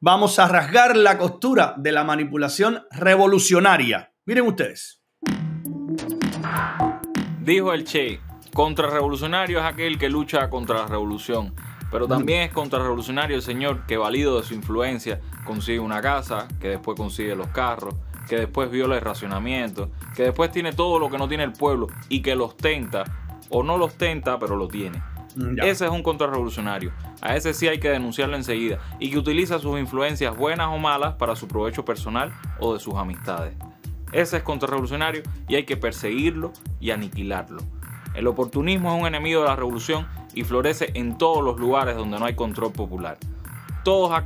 vamos a rasgar la costura de la manipulación revolucionaria. Miren ustedes. Dijo el Che, contrarrevolucionario es aquel que lucha contra la revolución, pero mm. también es contrarrevolucionario el señor que valido de su influencia consigue una casa, que después consigue los carros, que después viola el racionamiento, que después tiene todo lo que no tiene el pueblo y que lo ostenta o no lo ostenta, pero lo tiene. Ese es un contrarrevolucionario. A ese sí hay que denunciarlo enseguida y que utiliza sus influencias buenas o malas para su provecho personal o de sus amistades. Ese es contrarrevolucionario y hay que perseguirlo y aniquilarlo. El oportunismo es un enemigo de la revolución y florece en todos los lugares donde no hay control popular. Todos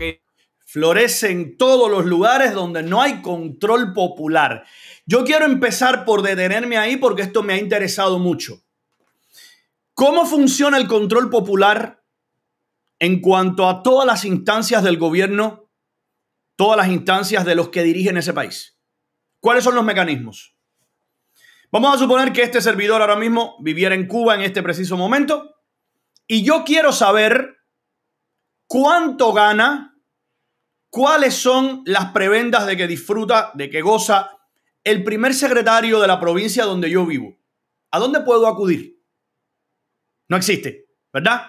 florece en todos los lugares donde no hay control popular. Yo quiero empezar por detenerme ahí porque esto me ha interesado mucho. ¿Cómo funciona el control popular en cuanto a todas las instancias del gobierno, todas las instancias de los que dirigen ese país? ¿Cuáles son los mecanismos? Vamos a suponer que este servidor ahora mismo viviera en Cuba en este preciso momento y yo quiero saber cuánto gana, cuáles son las prebendas de que disfruta, de que goza el primer secretario de la provincia donde yo vivo. ¿A dónde puedo acudir? No existe, ¿verdad?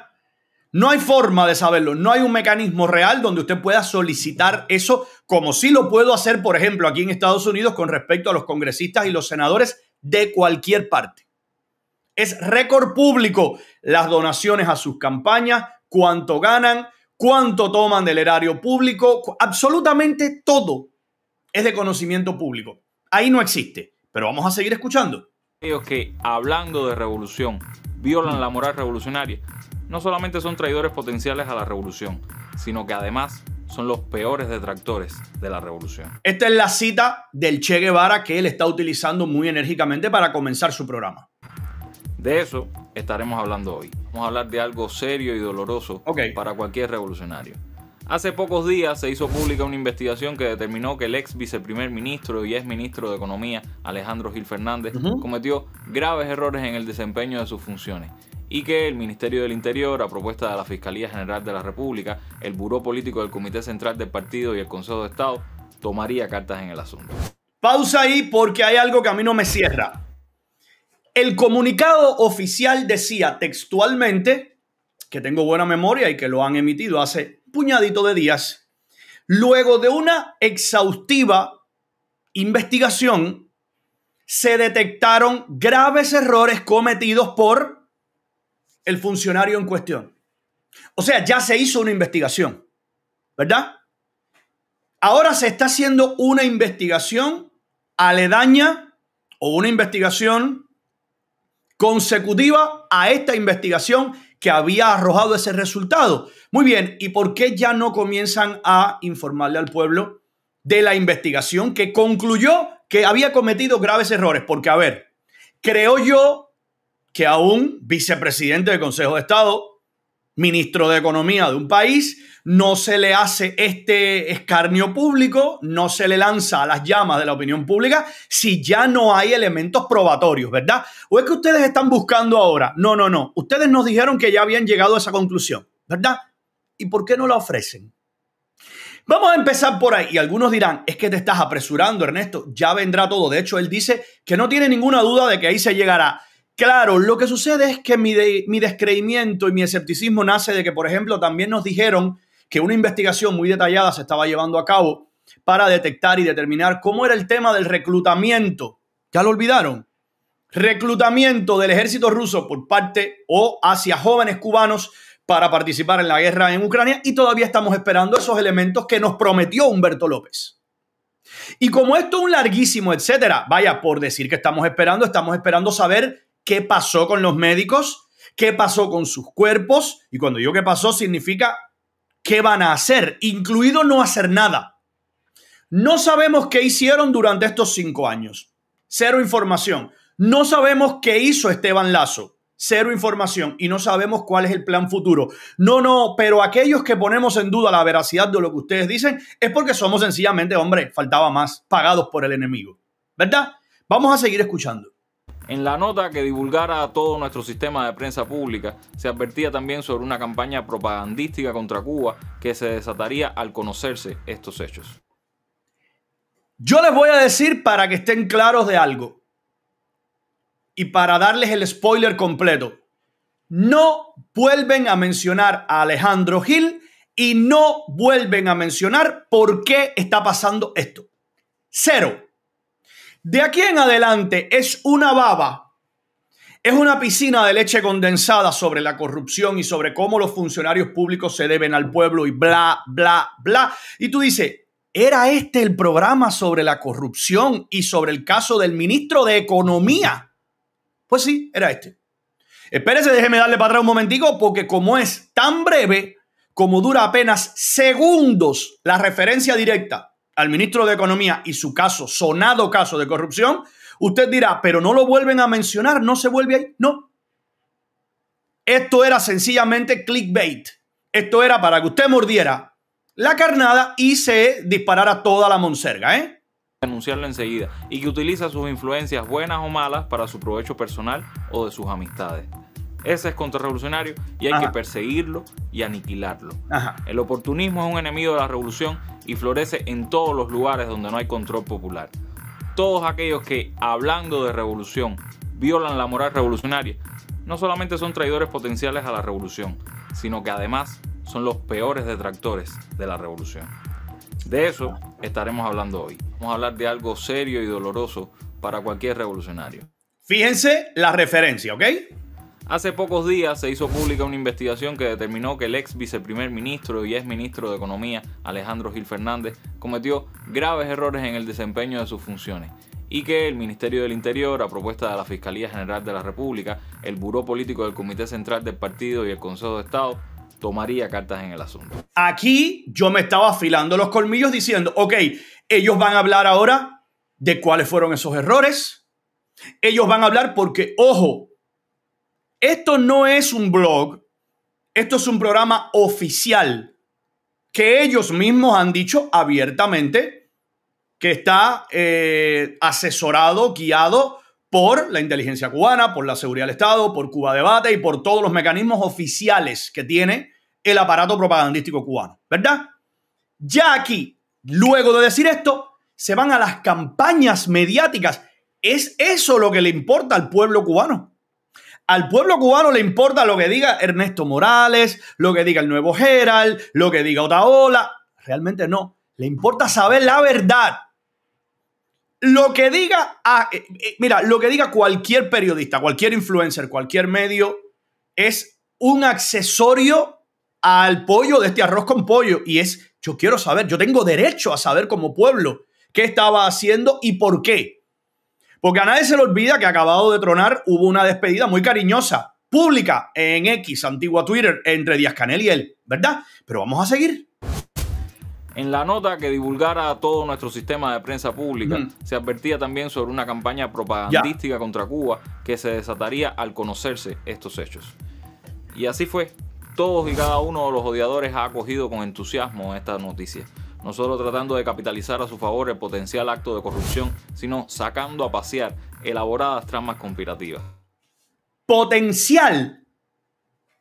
No hay forma de saberlo, no hay un mecanismo real donde usted pueda solicitar eso, como si lo puedo hacer, por ejemplo, aquí en Estados Unidos con respecto a los congresistas y los senadores de cualquier parte. Es récord público las donaciones a sus campañas, cuánto ganan, cuánto toman del erario público, absolutamente todo es de conocimiento público. Ahí no existe, pero vamos a seguir escuchando. que hablando de revolución, violan la moral revolucionaria, no solamente son traidores potenciales a la revolución, sino que además son los peores detractores de la revolución. Esta es la cita del Che Guevara que él está utilizando muy enérgicamente para comenzar su programa. De eso estaremos hablando hoy. Vamos a hablar de algo serio y doloroso para cualquier revolucionario. Hace pocos días se hizo pública una investigación que determinó que el ex viceprimer ministro y ex ministro de Economía, Alejandro Gil Fernández, cometió graves errores en el desempeño de sus funciones y que el Ministerio del Interior, a propuesta de la Fiscalía General de la República, el Buró Político del Comité Central del Partido y el Consejo de Estado, tomaría cartas en el asunto. Pausa ahí porque hay algo que a mí no me cierra. El comunicado oficial decía textualmente, que tengo buena memoria y que lo han emitido hace puñadito de días, luego de una exhaustiva investigación, se detectaron graves errores cometidos por el funcionario en cuestión. O sea, ya se hizo una investigación, ¿verdad? Ahora se está haciendo una investigación aledaña o una investigación consecutiva a esta investigación que había arrojado ese resultado. Muy bien, ¿y por qué ya no comienzan a informarle al pueblo de la investigación que concluyó que había cometido graves errores? Porque, a ver, creo yo que a un vicepresidente del Consejo de Estado ministro de Economía de un país, no se le hace este escarnio público, no se le lanza a las llamas de la opinión pública si ya no hay elementos probatorios, ¿verdad? ¿O es que ustedes están buscando ahora? No, no, no. Ustedes nos dijeron que ya habían llegado a esa conclusión, ¿verdad? ¿Y por qué no la ofrecen? Vamos a empezar por ahí. Y algunos dirán, es que te estás apresurando, Ernesto, ya vendrá todo. De hecho, él dice que no tiene ninguna duda de que ahí se llegará. Claro, lo que sucede es que mi, descreimiento y mi escepticismo nace de que, por ejemplo, también nos dijeron que una investigación muy detallada se estaba llevando a cabo para detectar y determinar cómo era el tema del reclutamiento. ¿Ya lo olvidaron? Reclutamiento del ejército ruso por parte o hacia jóvenes cubanos para participar en la guerra en Ucrania y todavía estamos esperando esos elementos que nos prometió Humberto López. Y como esto es un larguísimo, etcétera, vaya, por decir que estamos esperando, estamos esperando saber qué pasó con los médicos, qué pasó con sus cuerpos, y cuando digo qué pasó significa qué van a hacer, incluido no hacer nada. No sabemos qué hicieron durante estos cinco años. Cero información. No sabemos qué hizo Esteban Lazo. Cero información y no sabemos cuál es el plan futuro. No, no, pero aquellos que ponemos en duda la veracidad de lo que ustedes dicen es porque somos sencillamente, hombre, faltaba más, pagados por el enemigo. ¿Verdad? Vamos a seguir escuchando. En la nota que divulgara todo nuestro sistema de prensa pública, se advertía también sobre una campaña propagandística contra Cuba que se desataría al conocerse estos hechos. Yo les voy a decir para que estén claros de algo y para darles el spoiler completo. No vuelven a mencionar a Alejandro Gil y no vuelven a mencionar por qué está pasando esto. Cero. De aquí en adelante es una baba, es una piscina de leche condensada sobre la corrupción y sobre cómo los funcionarios públicos se deben al pueblo y bla, bla, bla. Y tú dices, ¿era este el programa sobre la corrupción y sobre el caso del ministro de Economía? Pues sí, era este. Espérese, déjeme darle para atrás un momentico, porque como es tan breve, como dura apenas segundos la referencia directa al ministro de Economía y su caso, sonado caso de corrupción, usted dirá, pero no lo vuelven a mencionar, no se vuelve ahí. No. Esto era sencillamente clickbait. Esto era para que usted mordiera la carnada y se disparara toda la monserga, ¿eh? Denunciarlo enseguida y que utiliza sus influencias buenas o malas para su provecho personal o de sus amistades. Ese es contrarrevolucionario y hay que perseguirlo y aniquilarlo. El oportunismo es un enemigo de la revolución y florece en todos los lugares donde no hay control popular. Todos aquellos que, hablando de revolución, violan la moral revolucionaria, no solamente son traidores potenciales a la revolución, sino que además son los peores detractores de la revolución. De eso estaremos hablando hoy. Vamos a hablar de algo serio y doloroso para cualquier revolucionario. Fíjense la referencia, ¿ok? Hace pocos días se hizo pública una investigación que determinó que el ex viceprimer ministro y ex ministro de Economía, Alejandro Gil Fernández, cometió graves errores en el desempeño de sus funciones y que el Ministerio del Interior, a propuesta de la Fiscalía General de la República, el Buró Político del Comité Central del Partido y el Consejo de Estado, tomaría cartas en el asunto. Aquí yo me estaba afilando los colmillos diciendo, ok, ellos van a hablar ahora de cuáles fueron esos errores, ellos van a hablar porque, ojo, esto no es un blog, esto es un programa oficial que ellos mismos han dicho abiertamente que está eh, asesorado, guiado por la inteligencia cubana, por la seguridad del Estado, por Cuba Debate y por todos los mecanismos oficiales que tiene el aparato propagandístico cubano, ¿verdad? Ya aquí, luego de decir esto, se van a las campañas mediáticas. ¿Es eso lo que le importa al pueblo cubano? Al pueblo cubano le importa lo que diga Ernesto Morales, lo que diga el nuevo Gerald, lo que diga Otaola. Realmente no. Le importa saber la verdad. Lo que diga, ah, eh, eh, mira, lo que diga cualquier periodista, cualquier influencer, cualquier medio, es un accesorio al pollo de este arroz con pollo. Y es, yo quiero saber, yo tengo derecho a saber como pueblo qué estaba haciendo y por qué. Porque a nadie se le olvida que acabado de tronar hubo una despedida muy cariñosa, pública, en X, antigua Twitter, entre Díaz Canel y él, ¿verdad? Pero vamos a seguir. En la nota que divulgara todo nuestro sistema de prensa pública, mm. se advertía también sobre una campaña propagandística contra Cuba que se desataría al conocerse estos hechos. Y así fue. Todos y cada uno de los odiadores ha acogido con entusiasmo esta noticia no solo tratando de capitalizar a su favor el potencial acto de corrupción, sino sacando a pasear elaboradas tramas conspirativas. Potencial.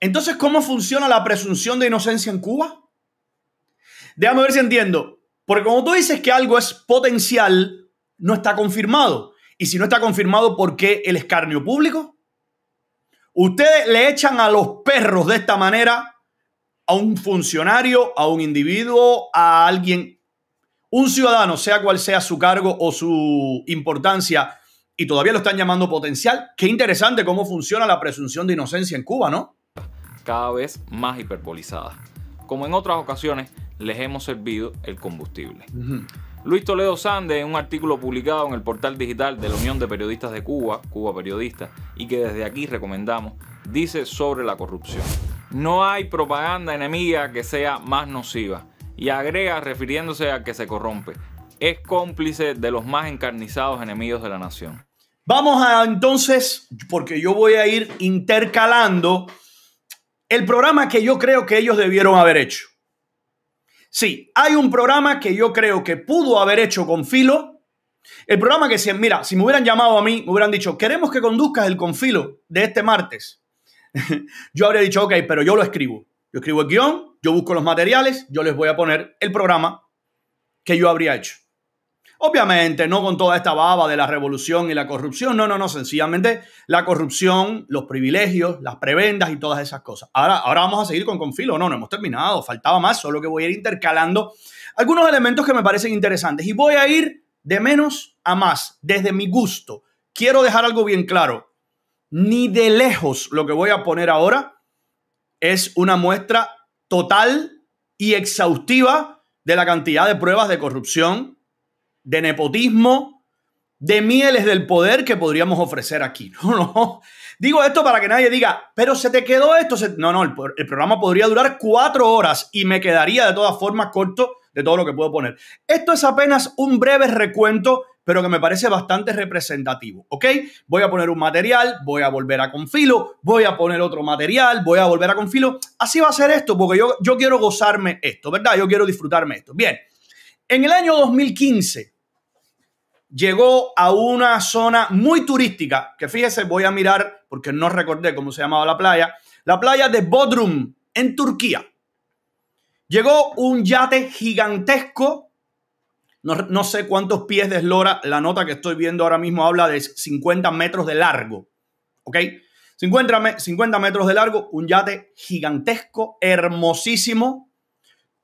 Entonces, ¿cómo funciona la presunción de inocencia en Cuba? Déjame ver si entiendo. Porque cuando tú dices que algo es potencial, no está confirmado. Y si no está confirmado, ¿por qué el escarnio público? Ustedes le echan a los perros de esta manera a un funcionario, a un individuo, a alguien, un ciudadano, sea cual sea su cargo o su importancia, y todavía lo están llamando potencial. Qué interesante cómo funciona la presunción de inocencia en Cuba, ¿no? Cada vez más hiperbolizada. Como en otras ocasiones, les hemos servido el combustible. Luis Toledo Sande, en un artículo publicado en el portal digital de la Unión de Periodistas de Cuba, Cuba Periodista, y que desde aquí recomendamos, dice sobre la corrupción. No hay propaganda enemiga que sea más nociva. Y agrega refiriéndose a que se corrompe. Es cómplice de los más encarnizados enemigos de la nación. Vamos a entonces, porque yo voy a ir intercalando el programa que yo creo que ellos debieron haber hecho. Sí, hay un programa que yo creo que pudo haber hecho con Filo. El programa que, si, mira, si me hubieran llamado a mí, me hubieran dicho, queremos que conduzcas el confilo de este martes. yo habría dicho, ok, pero yo lo escribo. Yo escribo el guión, yo busco los materiales, yo les voy a poner el programa que yo habría hecho. Obviamente, no con toda esta baba de la revolución y la corrupción, no, no, no, sencillamente la corrupción, los privilegios, las prebendas y todas esas cosas. Ahora, ahora vamos a seguir con Confilo, no, no hemos terminado, faltaba más, solo que voy a ir intercalando algunos elementos que me parecen interesantes y voy a ir de menos a más, desde mi gusto. Quiero dejar algo bien claro, ni de lejos lo que voy a poner ahora es una muestra total y exhaustiva de la cantidad de pruebas de corrupción, de nepotismo, de mieles del poder que podríamos ofrecer aquí. No, no. Digo esto para que nadie diga, pero se te quedó esto. No, no, el, el programa podría durar cuatro horas y me quedaría de todas formas corto de todo lo que puedo poner. Esto es apenas un breve recuento pero que me parece bastante representativo, ¿ok? Voy a poner un material, voy a volver a confilo, voy a poner otro material, voy a volver a confilo. Así va a ser esto, porque yo, quiero gozarme esto, ¿verdad? Yo quiero disfrutarme esto. Bien, en el año 2015 llegó a una zona muy turística, que fíjese, voy a mirar, porque no recordé cómo se llamaba la playa, la playa de Bodrum, en Turquía. Llegó un yate gigantesco no, sé cuántos pies de eslora. La nota que estoy viendo ahora mismo habla de 50 metros de largo. ¿Ok? 50, 50 metros de largo, un yate gigantesco, hermosísimo.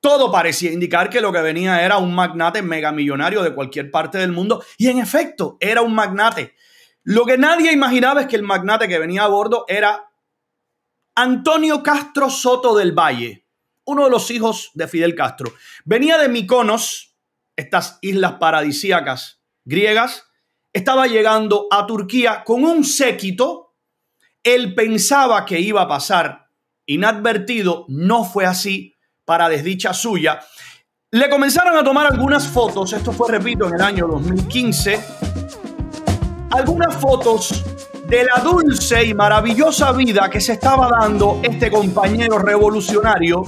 Todo parecía indicar que lo que venía era un magnate megamillonario de cualquier parte del mundo. Y en efecto, era un magnate. Lo que nadie imaginaba es que el magnate que venía a bordo era Antonio Castro Soto del Valle, uno de los hijos de Fidel Castro. Venía de Miconos, estas islas paradisíacas griegas, estaba llegando a Turquía con un séquito. Él pensaba que iba a pasar inadvertido, no fue así para desdicha suya. Le comenzaron a tomar algunas fotos, esto fue, repito, en el año 2015, algunas fotos de la dulce y maravillosa vida que se estaba dando este compañero revolucionario,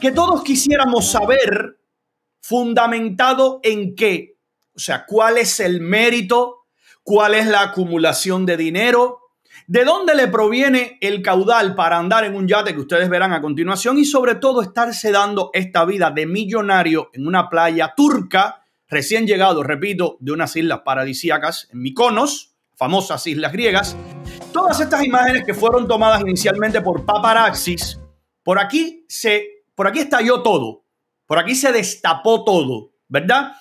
que todos quisiéramos saber ¿Fundamentado en qué? O sea, ¿cuál es el mérito? ¿Cuál es la acumulación de dinero? ¿De dónde le proviene el caudal para andar en un yate que ustedes verán a continuación? Y sobre todo estarse dando esta vida de millonario en una playa turca, recién llegado, repito, de unas islas paradisíacas, en Mykonos, famosas islas griegas. Todas estas imágenes que fueron tomadas inicialmente por paparaxis, por aquí se, por aquí estalló todo. Por aquí se destapó todo, ¿verdad?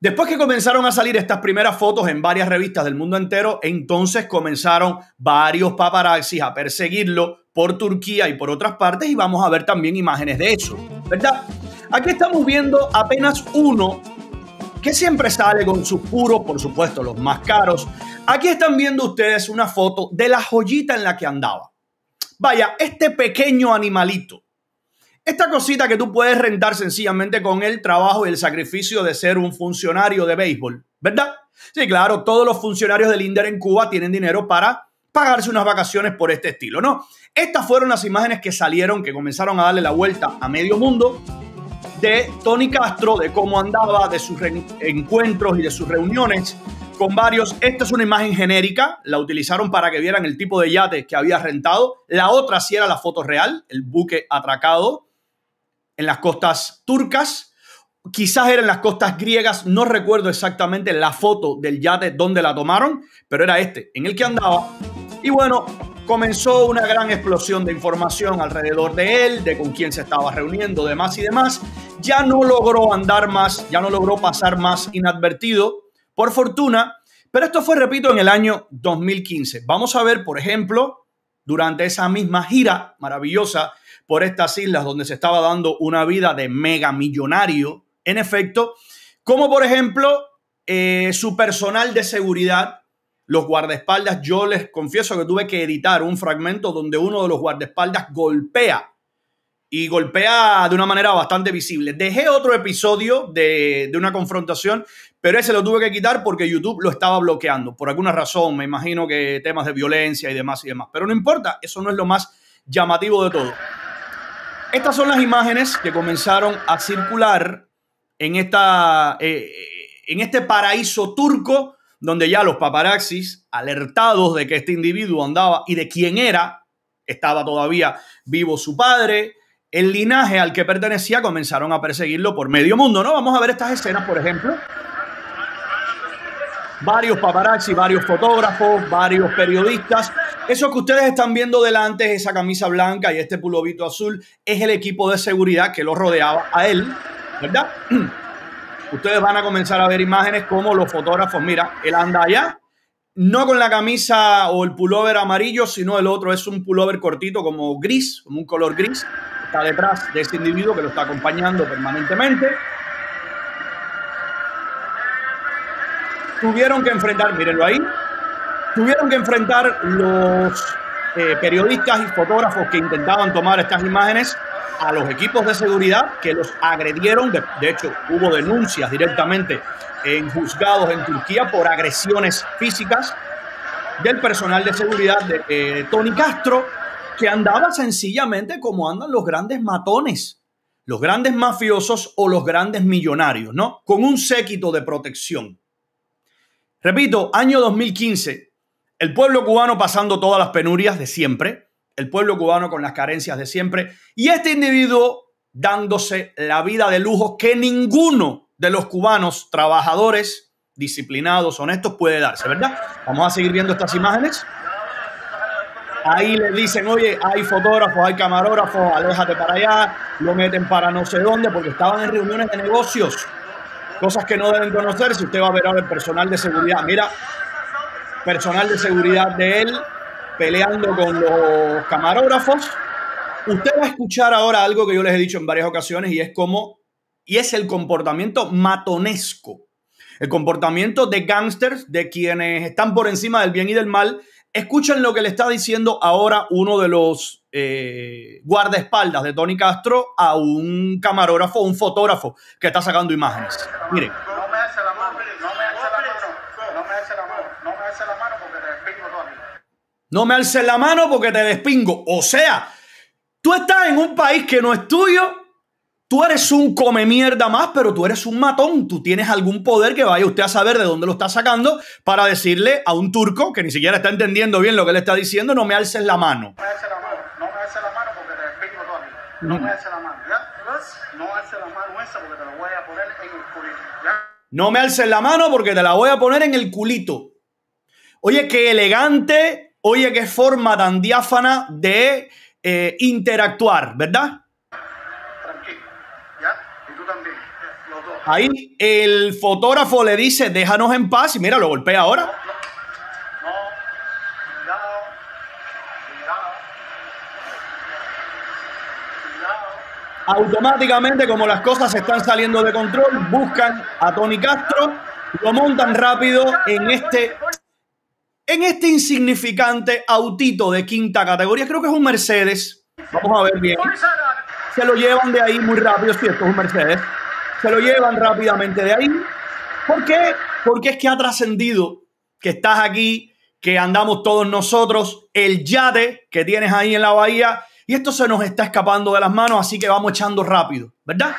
Después que comenzaron a salir estas primeras fotos en varias revistas del mundo entero, entonces comenzaron varios paparazzis a perseguirlo por Turquía y por otras partes y vamos a ver también imágenes de eso, ¿verdad? Aquí estamos viendo apenas uno que siempre sale con sus puros, por supuesto, los más caros. Aquí están viendo ustedes una foto de la joyita en la que andaba. Vaya, este pequeño animalito esta cosita que tú puedes rentar sencillamente con el trabajo y el sacrificio de ser un funcionario de béisbol, ¿verdad? Sí, claro, todos los funcionarios del INDER en Cuba tienen dinero para pagarse unas vacaciones por este estilo, ¿no? Estas fueron las imágenes que salieron, que comenzaron a darle la vuelta a medio mundo de Tony Castro, de cómo andaba, de sus encuentros y de sus reuniones con varios. Esta es una imagen genérica, la utilizaron para que vieran el tipo de yate que había rentado. La otra sí era la foto real, el buque atracado en las costas turcas, quizás eran las costas griegas, no recuerdo exactamente la foto del yate donde la tomaron, pero era este, en el que andaba. Y bueno, comenzó una gran explosión de información alrededor de él, de con quién se estaba reuniendo, demás y demás. Ya no logró andar más, ya no logró pasar más inadvertido, por fortuna, pero esto fue, repito, en el año 2015. Vamos a ver, por ejemplo, durante esa misma gira maravillosa por estas islas donde se estaba dando una vida de mega millonario, en efecto, como por ejemplo eh, su personal de seguridad, los guardaespaldas, yo les confieso que tuve que editar un fragmento donde uno de los guardaespaldas golpea y golpea de una manera bastante visible. Dejé otro episodio de, de, una confrontación, pero ese lo tuve que quitar porque YouTube lo estaba bloqueando. Por alguna razón, me imagino que temas de violencia y demás y demás. Pero no importa, eso no es lo más llamativo de todo. Estas son las imágenes que comenzaron a circular en, esta, eh, en este paraíso turco, donde ya los paparaxis, alertados de que este individuo andaba y de quién era, estaba todavía vivo su padre, el linaje al que pertenecía comenzaron a perseguirlo por medio mundo, ¿no? Vamos a ver estas escenas, por ejemplo varios paparazzi, varios fotógrafos, varios periodistas. Eso que ustedes están viendo delante, esa camisa blanca y este pulovito azul, es el equipo de seguridad que lo rodeaba a él, ¿verdad? Ustedes van a comenzar a ver imágenes como los fotógrafos, mira, él anda allá, no con la camisa o el pullover amarillo, sino el otro es un pullover cortito como gris, como un color gris, está detrás de ese individuo que lo está acompañando permanentemente. tuvieron que enfrentar, mírenlo ahí, tuvieron que enfrentar los eh, periodistas y fotógrafos que intentaban tomar estas imágenes a los equipos de seguridad que los agredieron. De, hecho, hubo denuncias directamente en juzgados en Turquía por agresiones físicas del personal de seguridad eh, de Tony Castro, que andaba sencillamente como andan los grandes matones, los grandes mafiosos o los grandes millonarios, ¿no? Con un séquito de protección. Repito, año 2015, el pueblo cubano pasando todas las penurias de siempre, el pueblo cubano con las carencias de siempre, y este individuo dándose la vida de lujo que ninguno de los cubanos trabajadores, disciplinados, honestos puede darse, ¿verdad? Vamos a seguir viendo estas imágenes. Ahí le dicen, oye, hay fotógrafos, hay camarógrafos, aléjate para allá, lo meten para no sé dónde, porque estaban en reuniones de negocios. Cosas que no deben conocer si usted va a ver ahora el personal de seguridad. Mira, personal de seguridad de él peleando con los camarógrafos. Usted va a escuchar ahora algo que yo les he dicho en varias ocasiones y es como, y es el comportamiento matonesco, el comportamiento de gangsters, de quienes están por encima del bien y del mal Escuchen lo que le está diciendo ahora uno de los eh, guardaespaldas de Tony Castro a un camarógrafo, un fotógrafo que está sacando imágenes. Mire, No me alces la mano, no me alces la mano, no me alces la mano, no me la mano porque te despingo, Tony. No me alces la mano porque te despingo. O sea, tú estás en un país que no es tuyo Tú eres un come mierda más, pero tú eres un matón. Tú tienes algún poder que vaya usted a saber de dónde lo está sacando para decirle a un turco que ni siquiera está entendiendo bien lo que le está diciendo, no me alces la mano. No me alces la mano, no me alces la mano porque te No, me alces la mano, ¿ya? No alces la mano esa porque la voy a poner en el culito, No me alces la mano porque te la voy a poner en el culito. Oye, qué elegante, oye, qué forma tan diáfana de eh, interactuar, ¿verdad? Ahí el fotógrafo le dice, déjanos en paz y mira, lo golpea ahora. Automáticamente, como las cosas están saliendo de control, buscan a Tony Castro, lo montan rápido en este, en este insignificante autito de quinta categoría. Creo que es un Mercedes. Vamos a ver bien. Se lo llevan de ahí muy rápido, si esto es un Mercedes se lo llevan rápidamente de ahí. ¿Por qué? Porque es que ha trascendido que estás aquí, que andamos todos nosotros, el yate que tienes ahí en la bahía, y esto se nos está escapando de las manos, así que vamos echando rápido, ¿verdad?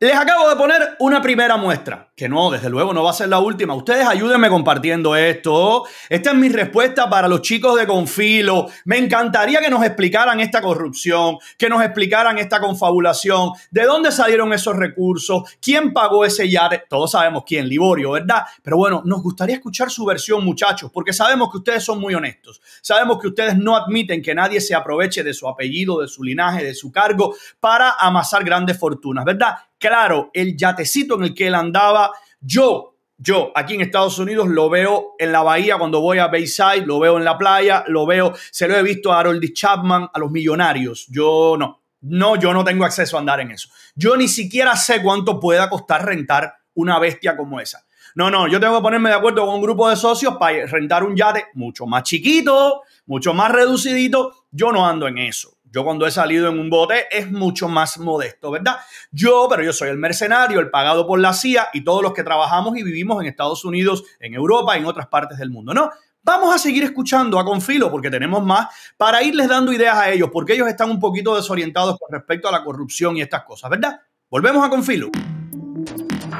Les acabo de poner una primera muestra, que no, desde luego no va a ser la última. Ustedes ayúdenme compartiendo esto. Esta es mi respuesta para los chicos de Confilo. Me encantaría que nos explicaran esta corrupción, que nos explicaran esta confabulación, de dónde salieron esos recursos, quién pagó ese yate. Todos sabemos quién, Liborio, ¿verdad? Pero bueno, nos gustaría escuchar su versión, muchachos, porque sabemos que ustedes son muy honestos. Sabemos que ustedes no admiten que nadie se aproveche de su apellido, de su linaje, de su cargo para amasar grandes fortunas, ¿verdad? claro el yatecito en el que él andaba. Yo, yo aquí en Estados Unidos lo veo en la bahía cuando voy a Bayside, lo veo en la playa, lo veo, se lo he visto a Harold Chapman, a los millonarios. Yo no, no, yo no tengo acceso a andar en eso. Yo ni siquiera sé cuánto pueda costar rentar una bestia como esa. No, no, yo tengo que ponerme de acuerdo con un grupo de socios para rentar un yate mucho más chiquito, mucho más reducidito. Yo no ando en eso. Yo cuando he salido en un bote es mucho más modesto, ¿verdad? Yo, pero yo soy el mercenario, el pagado por la CIA y todos los que trabajamos y vivimos en Estados Unidos, en Europa y en otras partes del mundo, ¿no? Vamos a seguir escuchando a Confilo porque tenemos más para irles dando ideas a ellos, porque ellos están un poquito desorientados con respecto a la corrupción y estas cosas, ¿verdad? Volvemos a Confilo.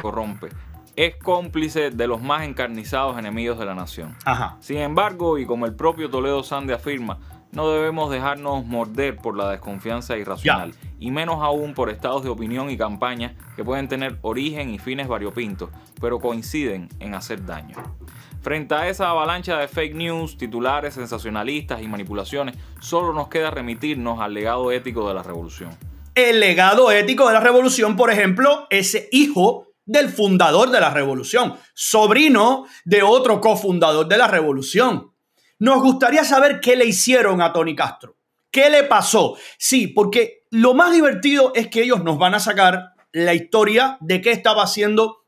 Corrompe. Es cómplice de los más encarnizados enemigos de la nación. Ajá. Sin embargo, y como el propio Toledo Sande afirma, no debemos dejarnos morder por la desconfianza irracional, y menos aún por estados de opinión y campañas que pueden tener origen y fines variopintos, pero coinciden en hacer daño. Frente a esa avalancha de fake news, titulares sensacionalistas y manipulaciones, solo nos queda remitirnos al legado ético de la revolución. El legado ético de la revolución, por ejemplo, ese hijo del fundador de la revolución, sobrino de otro cofundador de la revolución. Nos gustaría saber qué le hicieron a Tony Castro. ¿Qué le pasó? Sí, porque lo más divertido es que ellos nos van a sacar la historia de qué estaba haciendo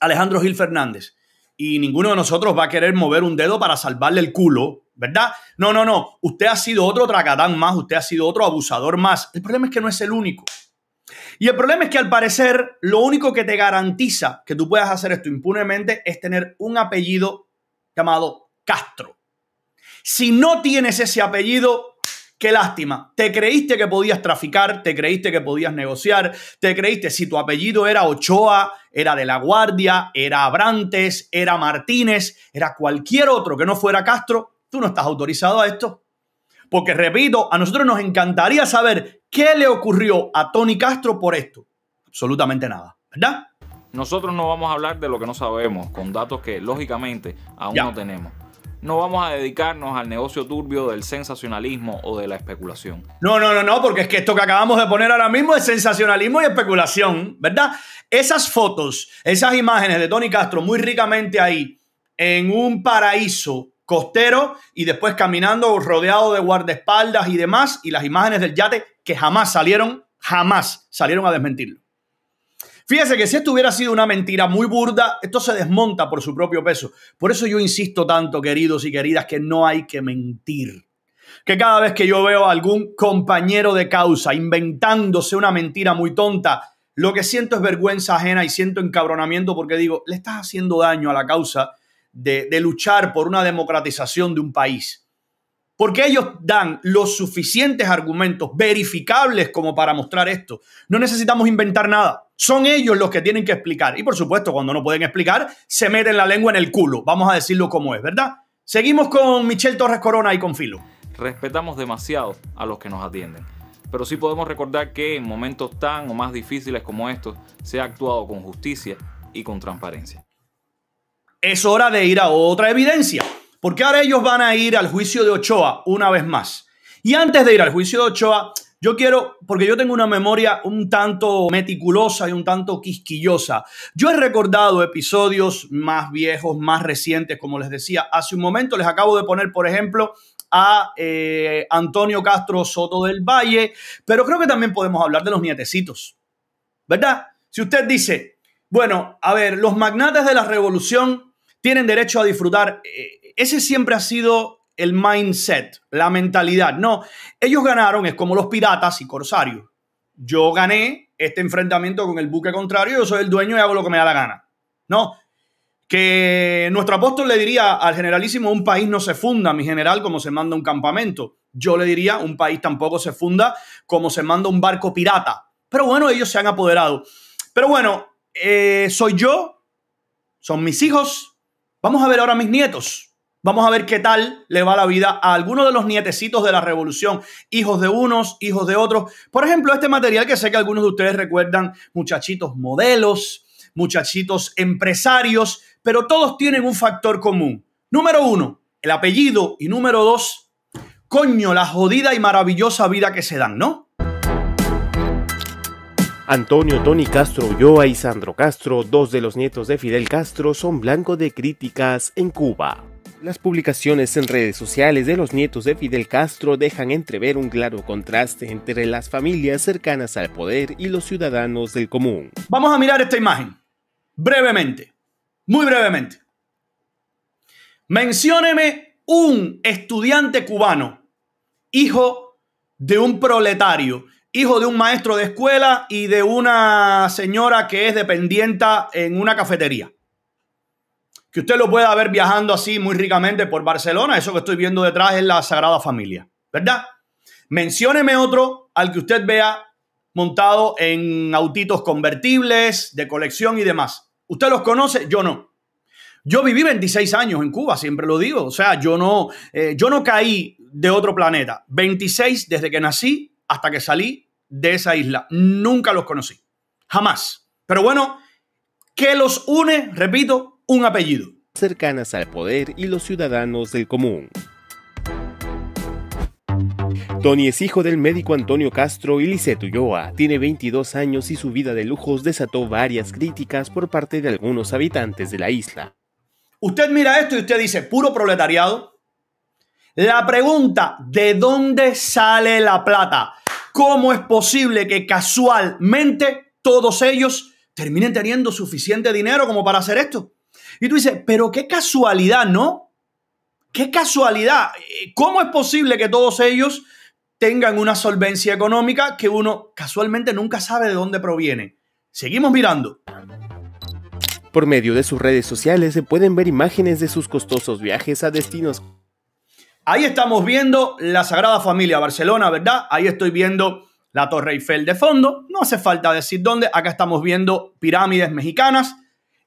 Alejandro Gil Fernández. Y ninguno de nosotros va a querer mover un dedo para salvarle el culo, ¿verdad? No, no, no. Usted ha sido otro tracatán más, usted ha sido otro abusador más. El problema es que no es el único. Y el problema es que al parecer lo único que te garantiza que tú puedas hacer esto impunemente es tener un apellido llamado Castro. Si no tienes ese apellido, Qué lástima. Te creíste que podías traficar, te creíste que podías negociar, te creíste si tu apellido era Ochoa, era de la Guardia, era Abrantes, era Martínez, era cualquier otro que no fuera Castro, tú no estás autorizado a esto. Porque repito, a nosotros nos encantaría saber qué le ocurrió a Tony Castro por esto. Absolutamente nada, ¿verdad? Nosotros no vamos a hablar de lo que no sabemos, con datos que lógicamente aún no tenemos no vamos a dedicarnos al negocio turbio del sensacionalismo o de la especulación. No, no, no, no, porque es que esto que acabamos de poner ahora mismo es sensacionalismo y especulación, ¿verdad? Esas fotos, esas imágenes de Tony Castro muy ricamente ahí, en un paraíso costero y después caminando rodeado de guardaespaldas y demás, y las imágenes del yate que jamás salieron, jamás salieron a desmentirlo. Fíjese que si esto hubiera sido una mentira muy burda, esto se desmonta por su propio peso. Por eso yo insisto tanto, queridos y queridas, que no hay que mentir. Que cada vez que yo veo a algún compañero de causa inventándose una mentira muy tonta, lo que siento es vergüenza ajena y siento encabronamiento porque digo, le estás haciendo daño a la causa de, de luchar por una democratización de un país. Porque ellos dan los suficientes argumentos verificables como para mostrar esto. No necesitamos inventar nada. Son ellos los que tienen que explicar. Y por supuesto, cuando no pueden explicar, se meten la lengua en el culo. Vamos a decirlo como es, ¿verdad? Seguimos con Michelle Torres Corona y con Filo. Respetamos demasiado a los que nos atienden. Pero sí podemos recordar que en momentos tan o más difíciles como estos se ha actuado con justicia y con transparencia. Es hora de ir a otra evidencia, porque ahora ellos van a ir al juicio de Ochoa una vez más. Y antes de ir al juicio de Ochoa, yo quiero, porque yo tengo una memoria un tanto meticulosa y un tanto quisquillosa. Yo he recordado episodios más viejos, más recientes, como les decía. Hace un momento les acabo de poner, por ejemplo, a eh, Antonio Castro Soto del Valle, pero creo que también podemos hablar de los nietecitos, ¿verdad? Si usted dice, bueno, a ver, los magnates de la revolución tienen derecho a disfrutar, eh, ese siempre ha sido el mindset, la mentalidad. No, ellos ganaron, es como los piratas y corsarios. Yo gané este enfrentamiento con el buque contrario, yo soy el dueño y hago lo que me da la gana. No, que nuestro apóstol le diría al generalísimo, un país no se funda, mi general, como se manda un campamento. Yo le diría, un país tampoco se funda como se manda un barco pirata. Pero bueno, ellos se han apoderado. Pero bueno, eh, soy yo, son mis hijos. Vamos a ver ahora mis nietos. Vamos a ver qué tal le va la vida a algunos de los nietecitos de la revolución, hijos de unos, hijos de otros. Por ejemplo, este material que sé que algunos de ustedes recuerdan, muchachitos modelos, muchachitos empresarios, pero todos tienen un factor común. Número uno, el apellido y número dos, coño, la jodida y maravillosa vida que se dan, ¿no? Antonio, Tony Castro Yoa y Sandro Castro, dos de los nietos de Fidel Castro, son blanco de críticas en Cuba. Las publicaciones en redes sociales de los nietos de Fidel Castro dejan entrever un claro contraste entre las familias cercanas al poder y los ciudadanos del común. Vamos a mirar esta imagen, brevemente, muy brevemente. Mencióneme un estudiante cubano, hijo de un proletario, hijo de un maestro de escuela y de una señora que es dependienta en una cafetería que usted lo pueda ver viajando así muy ricamente por Barcelona. Eso que estoy viendo detrás es la Sagrada Familia, ¿verdad? Mencióneme otro al que usted vea montado en autitos convertibles, de colección y demás. ¿Usted los conoce? Yo no. Yo viví 26 años en Cuba, siempre lo digo. O sea, yo no, eh, yo no caí de otro planeta. 26 desde que nací hasta que salí de esa isla. Nunca los conocí. Jamás. Pero bueno, ¿qué los une? Repito, un apellido. Cercanas al poder y los ciudadanos del común. Tony es hijo del médico Antonio Castro y Lisette Ulloa. Tiene 22 años y su vida de lujos desató varias críticas por parte de algunos habitantes de la isla. Usted mira esto y usted dice, puro proletariado. La pregunta, ¿de dónde sale la plata? ¿Cómo es posible que casualmente todos ellos terminen teniendo suficiente dinero como para hacer esto? Y tú dices, pero qué casualidad, ¿no? Qué casualidad. Eh, ¿Cómo es posible que todos ellos tengan una solvencia económica que uno casualmente nunca sabe de dónde proviene? Seguimos mirando. Por medio de sus redes sociales se pueden ver imágenes de sus costosos viajes a destinos. Ahí estamos viendo la Sagrada Familia Barcelona, ¿verdad? Ahí estoy viendo la Torre Eiffel de fondo. No hace falta decir dónde. Acá estamos viendo pirámides mexicanas.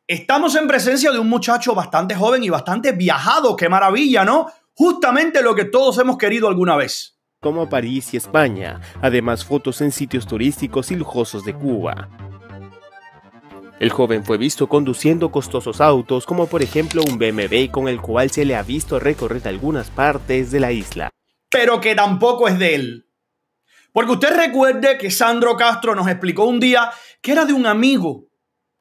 Estamos en presencia de un muchacho bastante joven y bastante viajado, qué maravilla, ¿no? Justamente lo que todos hemos querido alguna vez. Como París y España, además fotos en sitios turísticos y lujosos de Cuba. El joven fue visto conduciendo costosos autos, como por ejemplo un BMW con el cual se le ha visto recorrer algunas partes de la isla. Pero que tampoco es de él. Porque usted recuerde que Sandro Castro nos explicó un día que era de un amigo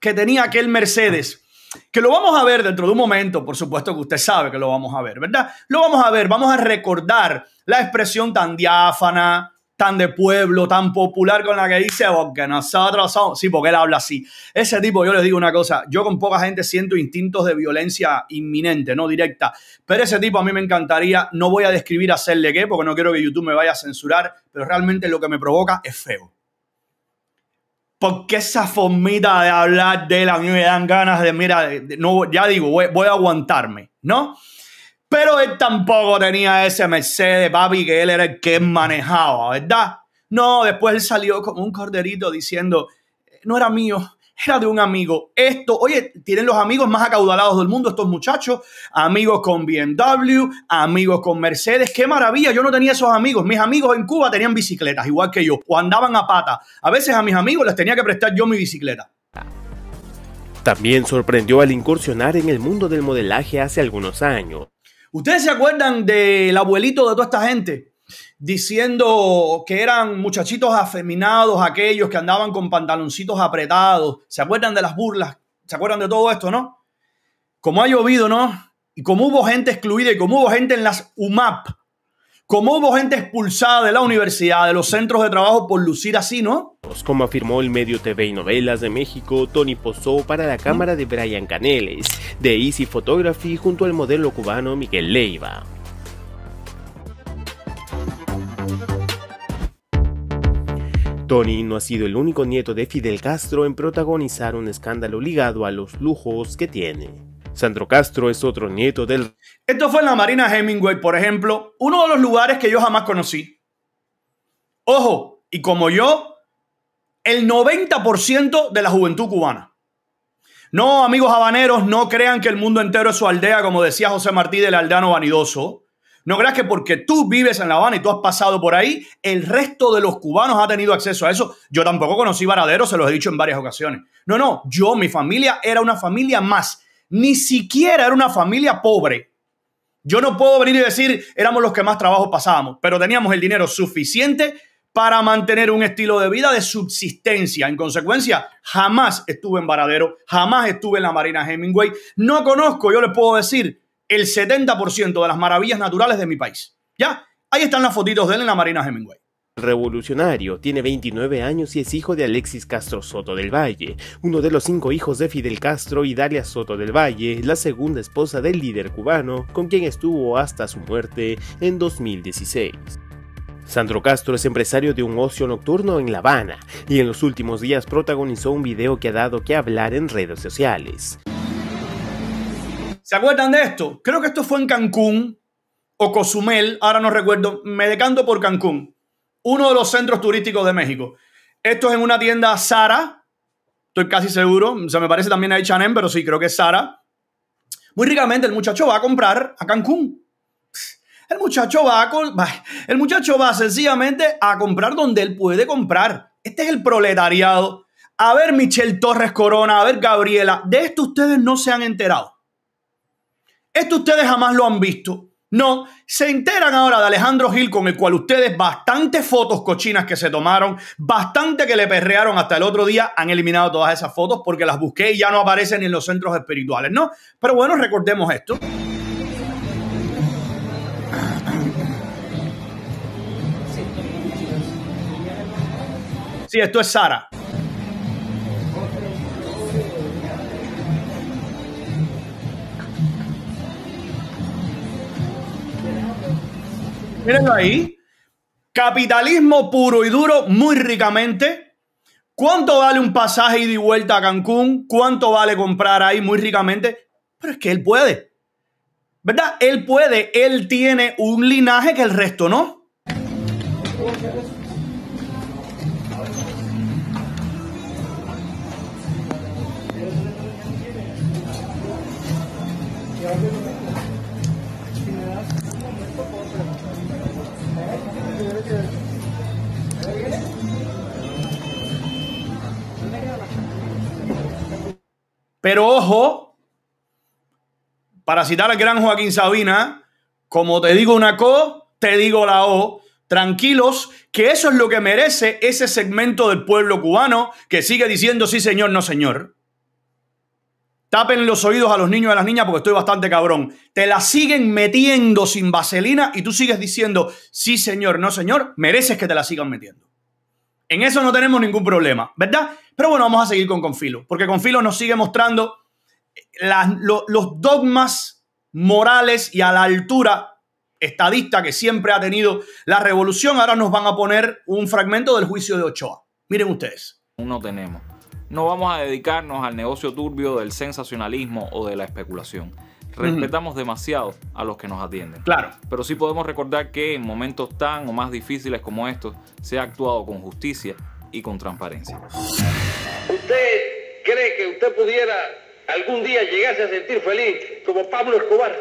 que tenía aquel Mercedes, que lo vamos a ver dentro de un momento, por supuesto que usted sabe que lo vamos a ver, ¿verdad? Lo vamos a ver, vamos a recordar la expresión tan diáfana, tan de pueblo, tan popular con la que dice, porque nosotros somos, sí, porque él habla así. Ese tipo, yo le digo una cosa, yo con poca gente siento instintos de violencia inminente, no directa, pero ese tipo a mí me encantaría, no voy a describir hacerle qué, porque no quiero que YouTube me vaya a censurar, pero realmente lo que me provoca es feo porque esa formita de hablar de él a mí me dan ganas de, mira, ya digo, voy, a aguantarme, ¿no? Pero él tampoco tenía ese Mercedes, papi, que él era el que manejaba, ¿verdad? No, después él salió como un corderito diciendo, eh, no era mío, era de un amigo. Esto, oye, tienen los amigos más acaudalados del mundo estos muchachos, amigos con BMW, amigos con Mercedes, qué maravilla, yo no tenía esos amigos, mis amigos en Cuba tenían bicicletas igual que yo, o andaban a pata, a veces a mis amigos les tenía que prestar yo mi bicicleta. También sorprendió al incursionar en el mundo del modelaje hace algunos años. ¿Ustedes se acuerdan del abuelito de toda esta gente? diciendo que eran muchachitos afeminados, aquellos que andaban con pantaloncitos apretados. ¿Se acuerdan de las burlas? ¿Se acuerdan de todo esto, no? Como ha llovido, ¿no? Y como hubo gente excluida y como hubo gente en las UMAP, como hubo gente expulsada de la universidad, de los centros de trabajo por lucir así, ¿no? Como afirmó el medio TV y Novelas de México, Tony posó para la cámara de Brian Caneles, de Easy Photography junto al modelo cubano Miguel Leiva. Tony no ha sido el único nieto de Fidel Castro en protagonizar un escándalo ligado a los lujos que tiene. Sandro Castro es otro nieto del... Esto fue en la Marina Hemingway, por ejemplo, uno de los lugares que yo jamás conocí. Ojo, y como yo, el 90% de la juventud cubana. No, amigos habaneros, no crean que el mundo entero es su aldea, como decía José Martí del aldeano Vanidoso. No creas que porque tú vives en La Habana y tú has pasado por ahí, el resto de los cubanos ha tenido acceso a eso. Yo tampoco conocí Varadero, se los he dicho en varias ocasiones. No, no, yo, mi familia era una familia más. Ni siquiera era una familia pobre. Yo no puedo venir y decir, éramos los que más trabajo pasábamos, pero teníamos el dinero suficiente para mantener un estilo de vida de subsistencia. En consecuencia, jamás estuve en Varadero, jamás estuve en la Marina Hemingway. No conozco, yo les puedo decir, el 70% de las maravillas naturales de mi país. ¿Ya? Ahí están las fotitos de él en la Marina Hemingway. Revolucionario, tiene 29 años y es hijo de Alexis Castro Soto del Valle, uno de los cinco hijos de Fidel Castro y Dalia Soto del Valle, la segunda esposa del líder cubano, con quien estuvo hasta su muerte en 2016. Sandro Castro es empresario de un ocio nocturno en La Habana y en los últimos días protagonizó un video que ha dado que hablar en redes sociales. ¿Se acuerdan de esto? Creo que esto fue en Cancún o Cozumel, ahora no recuerdo. Me decanto por Cancún, uno de los centros turísticos de México. Esto es en una tienda Sara, estoy casi seguro. O se me parece también a H&M, pero sí, creo que es Sara. Muy ricamente el muchacho va a comprar a Cancún. El muchacho va a, el muchacho va sencillamente a comprar donde él puede comprar. Este es el proletariado. A ver, Michelle Torres Corona, a ver, Gabriela, de esto ustedes no se han enterado. Esto ustedes jamás lo han visto. No, se enteran ahora de Alejandro Gil, con el cual ustedes bastantes fotos cochinas que se tomaron, bastante que le perrearon hasta el otro día, han eliminado todas esas fotos porque las busqué y ya no aparecen en los centros espirituales, ¿no? Pero bueno, recordemos esto. Sí, esto es Sara. Mírenlo ahí. Capitalismo puro y duro, muy ricamente. ¿Cuánto vale un pasaje y de vuelta a Cancún? ¿Cuánto vale comprar ahí muy ricamente? Pero es que él puede. ¿Verdad? Él puede, él tiene un linaje que el resto no. Pero ojo, para citar al gran Joaquín Sabina, como te digo una co, te digo la o. Tranquilos, que eso es lo que merece ese segmento del pueblo cubano que sigue diciendo sí señor, no señor. Tapen los oídos a los niños y a las niñas porque estoy bastante cabrón. Te la siguen metiendo sin vaselina y tú sigues diciendo sí señor, no señor, mereces que te la sigan metiendo. En eso no tenemos ningún problema, ¿verdad? Pero bueno, vamos a seguir con Confilo, porque Confilo nos sigue mostrando eh, los dogmas morales y a la altura estadista que siempre ha tenido la revolución. Ahora nos van a poner un fragmento del juicio de Ochoa. Miren ustedes. No tenemos. No vamos a dedicarnos al negocio turbio del sensacionalismo o de la especulación respetamos demasiado a los que nos atienden. Claro. Pero sí podemos recordar que en momentos tan o más difíciles como estos se ha actuado con justicia y con transparencia. ¿Usted cree que usted pudiera algún día llegarse a sentir feliz como Pablo Escobar,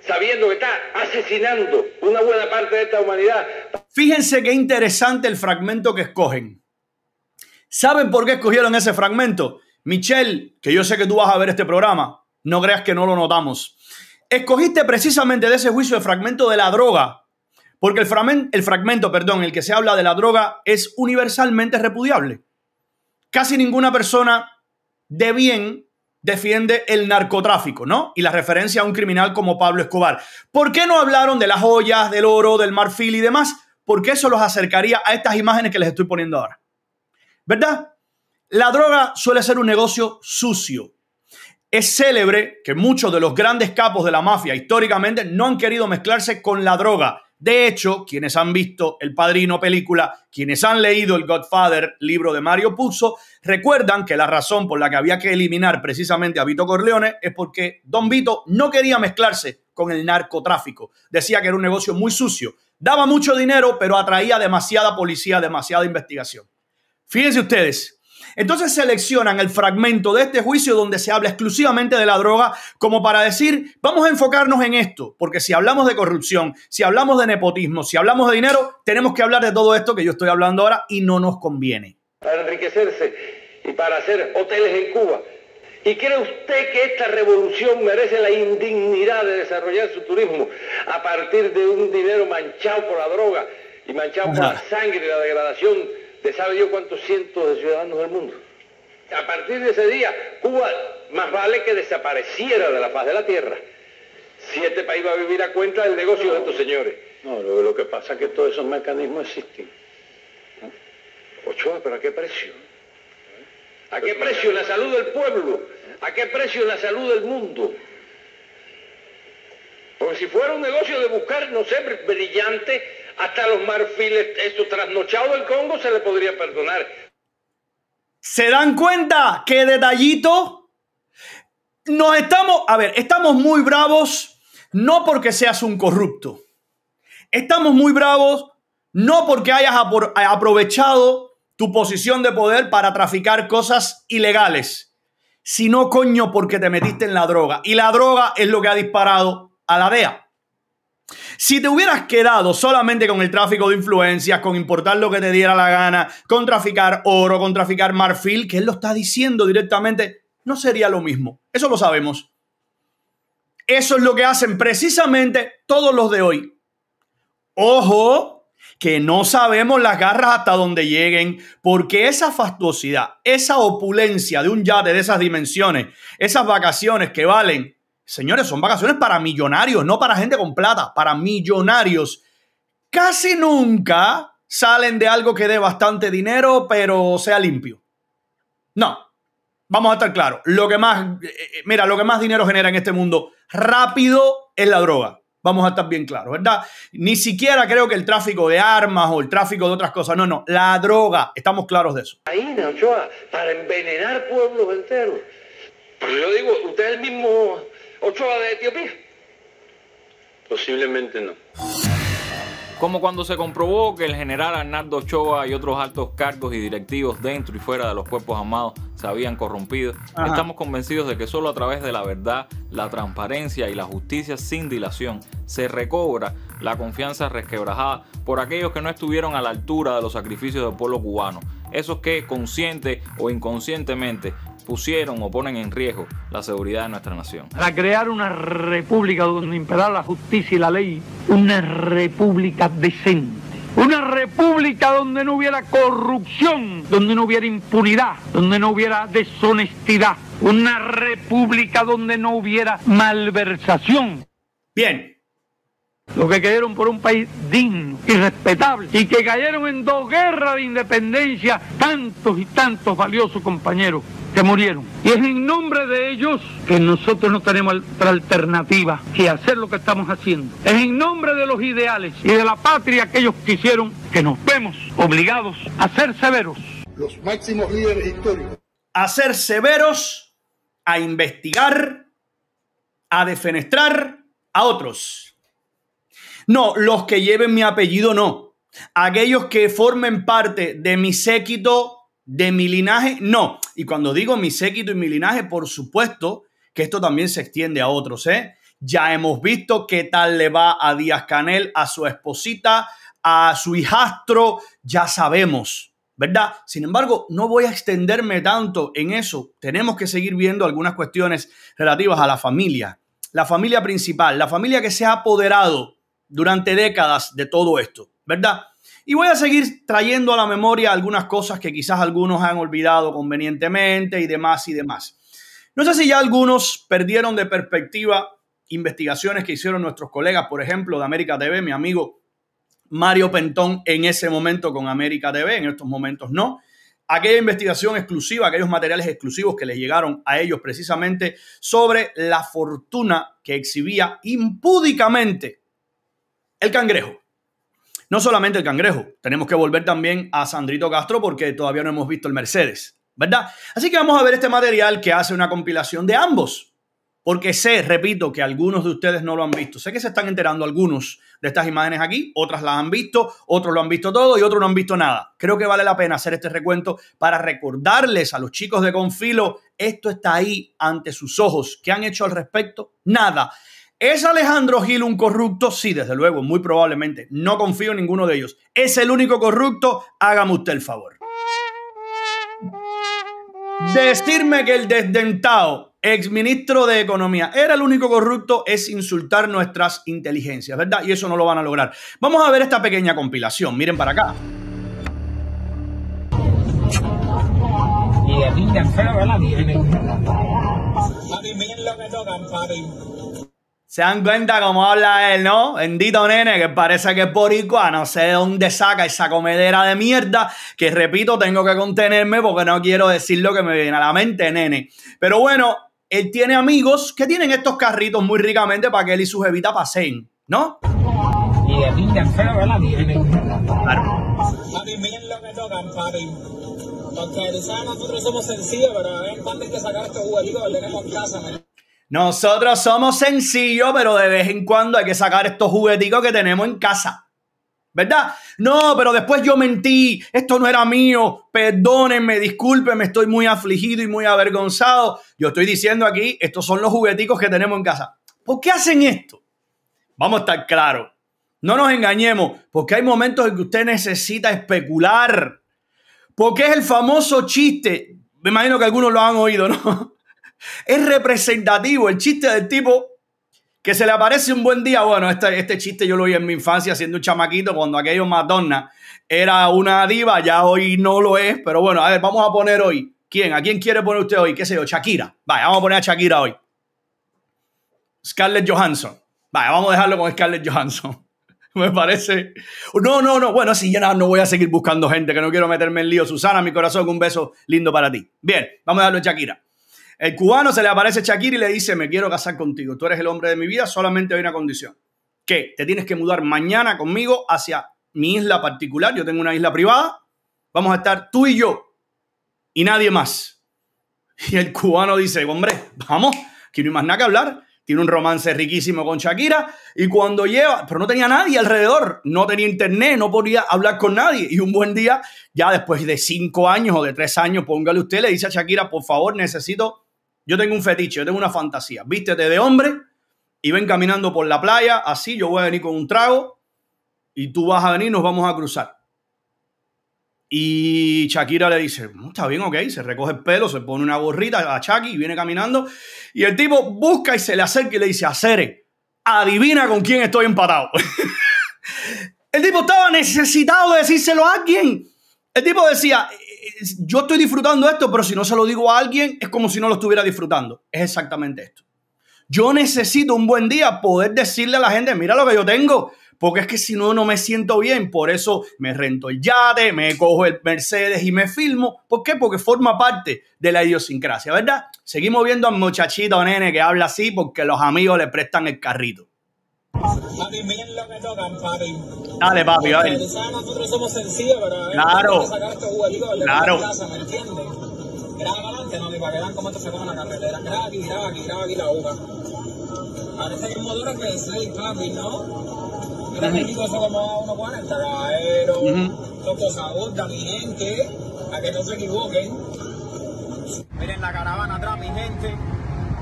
sabiendo que está asesinando una buena parte de esta humanidad? Fíjense qué interesante el fragmento que escogen. ¿Saben por qué escogieron ese fragmento? Michelle, que yo sé que tú vas a ver este programa, no creas que no lo notamos. Escogiste precisamente de ese juicio el fragmento de la droga, porque el fragmento, perdón, el que se habla de la droga es universalmente repudiable. Casi ninguna persona de bien defiende el narcotráfico, ¿no? Y la referencia a un criminal como Pablo Escobar. ¿Por qué no hablaron de las joyas, del oro, del marfil y demás? Porque eso los acercaría a estas imágenes que les estoy poniendo ahora. ¿Verdad? La droga suele ser un negocio sucio, es célebre que muchos de los grandes capos de la mafia históricamente no han querido mezclarse con la droga. De hecho, quienes han visto El Padrino película, quienes han leído El Godfather libro de Mario Puzo, recuerdan que la razón por la que había que eliminar precisamente a Vito Corleone es porque Don Vito no quería mezclarse con el narcotráfico. Decía que era un negocio muy sucio. Daba mucho dinero, pero atraía demasiada policía, demasiada investigación. Fíjense ustedes, entonces seleccionan el fragmento de este juicio donde se habla exclusivamente de la droga como para decir, vamos a enfocarnos en esto, porque si hablamos de corrupción, si hablamos de nepotismo, si hablamos de dinero, tenemos que hablar de todo esto que yo estoy hablando ahora y no nos conviene. Para enriquecerse y para hacer hoteles en Cuba. ¿Y cree usted que esta revolución merece la indignidad de desarrollar su turismo a partir de un dinero manchado por la droga y manchado por la sangre y la degradación ¿Te sabe yo cuántos cientos de ciudadanos del mundo. A partir de ese día, Cuba más vale que desapareciera de la faz de la tierra. Si este país va a vivir a cuenta del negocio de estos señores. No, lo, que pasa es que todos esos mecanismos existen. ¿Eh? Ochoa, pero ¿a qué precio? ¿A qué precio la salud del pueblo? ¿A qué precio la salud del mundo? Porque si fuera un negocio de buscar, no sé, brillante, hasta los marfiles, eso trasnochado del Congo se le podría perdonar. ¿Se dan cuenta que detallito? Nos estamos, a ver, estamos muy bravos no porque seas un corrupto. Estamos muy bravos no porque hayas aprovechado tu posición de poder para traficar cosas ilegales, sino coño porque te metiste en la droga. Y la droga es lo que ha disparado a la DEA. Si te hubieras quedado solamente con el tráfico de influencias, con importar lo que te diera la gana, con traficar oro, con traficar marfil, que él lo está diciendo directamente, no sería lo mismo. Eso lo sabemos. Eso es lo que hacen precisamente todos los de hoy. Ojo, que no sabemos las garras hasta dónde lleguen, porque esa fastuosidad, esa opulencia de un yate de esas dimensiones, esas vacaciones que valen Señores, son vacaciones para millonarios, no para gente con plata, para millonarios. Casi nunca salen de algo que dé bastante dinero, pero sea limpio. No, vamos a estar claros. Lo que más, eh, eh, mira, lo que más dinero genera en este mundo rápido es la droga. Vamos a estar bien claros, ¿verdad? Ni siquiera creo que el tráfico de armas o el tráfico de otras cosas. No, no, la droga. Estamos claros de eso. Ahí, para envenenar pueblos enteros. Pero yo digo, usted mismos. el mismo Ochoa de Etiopía? Posiblemente no. Como cuando se comprobó que el general Arnaldo Ochoa y otros altos cargos y directivos dentro y fuera de los cuerpos armados se habían corrompido, estamos convencidos de que solo a través de la verdad, la transparencia y la justicia sin dilación se recobra la confianza resquebrajada por aquellos que no estuvieron a la altura de los sacrificios del pueblo cubano, esos que consciente o inconscientemente pusieron o ponen en riesgo la seguridad de nuestra nación. Para crear una república donde imperar la justicia y la ley, una república decente. Una república donde no hubiera corrupción, donde no hubiera impunidad, donde no hubiera deshonestidad. Una república donde no hubiera malversación. Bien, los que cayeron por un país digno y respetable y que cayeron en dos guerras de independencia, tantos y tantos valiosos compañeros que murieron. Y es en nombre de ellos que nosotros no tenemos otra alternativa que hacer lo que estamos haciendo. Es en nombre de los ideales y de la patria que ellos quisieron que nos vemos obligados a ser severos. Los máximos líderes históricos. A ser severos, a investigar, a defenestrar a otros. No, los que lleven mi apellido no. Aquellos que formen parte de mi séquito de mi linaje, no. Y cuando digo mi séquito y mi linaje, por supuesto que esto también se extiende a otros, ¿eh? Ya hemos visto qué tal le va a Díaz Canel, a su esposita, a su hijastro, ya sabemos, ¿verdad? Sin embargo, no voy a extenderme tanto en eso. Tenemos que seguir viendo algunas cuestiones relativas a la familia, la familia principal, la familia que se ha apoderado durante décadas de todo esto, ¿verdad? Y voy a seguir trayendo a la memoria algunas cosas que quizás algunos han olvidado convenientemente y demás y demás. No sé si ya algunos perdieron de perspectiva investigaciones que hicieron nuestros colegas, por ejemplo, de América TV, mi amigo Mario Pentón en ese momento con América TV, en estos momentos no. Aquella investigación exclusiva, aquellos materiales exclusivos que les llegaron a ellos precisamente sobre la fortuna que exhibía impúdicamente el cangrejo. No solamente el cangrejo, tenemos que volver también a Sandrito Castro porque todavía no hemos visto el Mercedes, ¿verdad? Así que vamos a ver este material que hace una compilación de ambos, porque sé, repito, que algunos de ustedes no lo han visto. Sé que se están enterando algunos de estas imágenes aquí, otras las han visto, otros lo han visto todo y otros no han visto nada. Creo que vale la pena hacer este recuento para recordarles a los chicos de Confilo, esto está ahí ante sus ojos. ¿Qué han hecho al respecto? Nada. ¿Es Alejandro Gil un corrupto? Sí, desde luego, muy probablemente. No confío en ninguno de ellos. ¿Es el único corrupto? Hágame usted el favor. Decirme que el desdentado exministro de Economía era el único corrupto es insultar nuestras inteligencias, ¿verdad? Y eso no lo van a lograr. Vamos a ver esta pequeña compilación. Miren para acá. Y de se dan cuenta cómo habla él, ¿no? Bendito nene, que parece que es boricua, no sé de dónde saca esa comedera de mierda, que repito, tengo que contenerme porque no quiero decir lo que me viene a la mente, nene. Pero bueno, él tiene amigos que tienen estos carritos muy ricamente para que él y su jevita pasen, ¿no? Y de pinta feo, ¿verdad? miren lo que tocan, nosotros somos sencillos, pero a ver, hay que sacar estos nosotros somos sencillos, pero de vez en cuando hay que sacar estos jugueticos que tenemos en casa. ¿Verdad? No, pero después yo mentí, esto no era mío, perdónenme, discúlpenme, estoy muy afligido y muy avergonzado. Yo estoy diciendo aquí, estos son los jugueticos que tenemos en casa. ¿Por qué hacen esto? Vamos a estar claros. No nos engañemos, porque hay momentos en que usted necesita especular. Porque es el famoso chiste. Me imagino que algunos lo han oído, ¿no? Es representativo el chiste del tipo que se le aparece un buen día. Bueno, este, este chiste yo lo vi en mi infancia siendo un chamaquito cuando aquello Madonna era una diva, ya hoy no lo es, pero bueno, a ver, vamos a poner hoy. ¿Quién? ¿A quién quiere poner usted hoy? ¿Qué sé yo? Shakira. Vaya, vamos a poner a Shakira hoy. Scarlett Johansson. Vaya, vamos a dejarlo con Scarlett Johansson. Me parece. No, no, no. Bueno, sí, ya no, voy a seguir buscando gente que no quiero meterme en lío. Susana, mi corazón, un beso lindo para ti. Bien, vamos a dejarlo en Shakira. El cubano se le aparece Shakira y le dice, me quiero casar contigo, tú eres el hombre de mi vida, solamente hay una condición, que te tienes que mudar mañana conmigo hacia mi isla particular, yo tengo una isla privada, vamos a estar tú y yo y nadie más. Y el cubano dice, hombre, vamos, que no hay más nada que hablar. Tiene un romance riquísimo con Shakira y cuando lleva, pero no tenía nadie alrededor, no tenía internet, no podía hablar con nadie. Y un buen día, ya después de cinco años o de tres años, póngale usted, le dice a Shakira, por favor, necesito yo tengo un fetiche, yo tengo una fantasía. Vístete de hombre y ven caminando por la playa, así yo voy a venir con un trago y tú vas a venir, nos vamos a cruzar. Y Shakira le dice, está bien, ok, se recoge el pelo, se pone una gorrita a Shaki y viene caminando. Y el tipo busca y se le acerca y le dice, acere, adivina con quién estoy empatado. el tipo estaba necesitado de decírselo a alguien. El tipo decía, yo estoy disfrutando esto, pero si no se lo digo a alguien, es como si no lo estuviera disfrutando. Es exactamente esto. Yo necesito un buen día poder decirle a la gente, mira lo que yo tengo, porque es que si no, no me siento bien. Por eso me rento el yate, me cojo el Mercedes y me filmo. ¿Por qué? Porque forma parte de la idiosincrasia, ¿verdad? Seguimos viendo al muchachito nene que habla así porque los amigos le prestan el carrito. Papi, miren lo que tocan, papi. Dale, papi, a ver. nosotros somos sencillos, pero claro. sacar estos claro. ¿me entiendes? Graba adelante, mami, para que vean cómo te en la carretera. Graba aquí, graba aquí, graba aquí la uva. Parece que un motor que seis, papi, ¿no? Mira que rico eso como a 1.40, caballero. Uh -huh. Toco sabor, mi gente, para que no se equivoquen. Miren la caravana atrás, mi gente.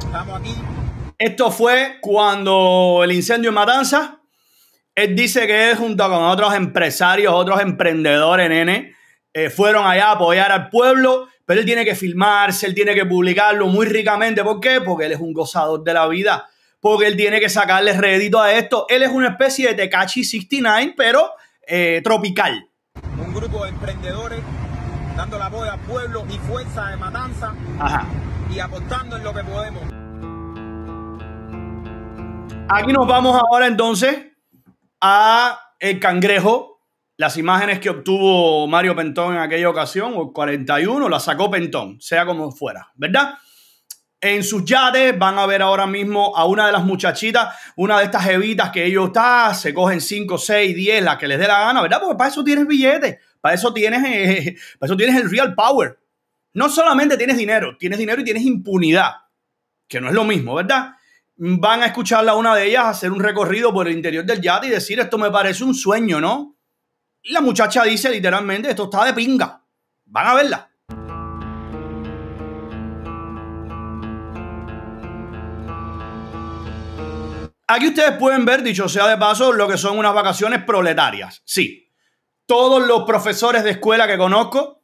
Estamos aquí esto fue cuando el incendio en Matanza. Él dice que él, junto con otros empresarios, otros emprendedores, nene, eh, fueron allá a apoyar al pueblo, pero él tiene que filmarse, él tiene que publicarlo muy ricamente. ¿Por qué? Porque él es un gozador de la vida, porque él tiene que sacarle rédito a esto. Él es una especie de Tekachi 69, pero eh, tropical. Un grupo de emprendedores dando la voz al pueblo y fuerza de matanza y apostando en lo que podemos. Aquí nos vamos ahora entonces a el cangrejo. Las imágenes que obtuvo Mario Pentón en aquella ocasión, o 41, las sacó Pentón, sea como fuera, ¿verdad? En sus yates van a ver ahora mismo a una de las muchachitas, una de estas jevitas que ellos están, se cogen 5, 6, 10, las que les dé la gana, ¿verdad? Porque para eso tienes billetes, para eso tienes, eh, para eso tienes el real power. No solamente tienes dinero, tienes dinero y tienes impunidad, que no es lo mismo, ¿verdad? van a escucharla una de ellas hacer un recorrido por el interior del yate y decir, esto me parece un sueño, ¿no? la muchacha dice literalmente, esto está de pinga. Van a verla. Aquí ustedes pueden ver, dicho sea de paso, lo que son unas vacaciones proletarias. Sí, todos los profesores de escuela que conozco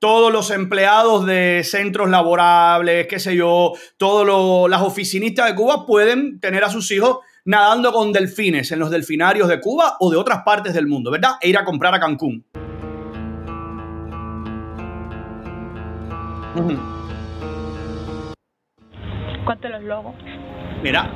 todos los empleados de centros laborables, qué sé yo, todas las oficinistas de Cuba pueden tener a sus hijos nadando con delfines en los delfinarios de Cuba o de otras partes del mundo, ¿verdad? E ir a comprar a Cancún. ¿Cuánto los logos? Mira,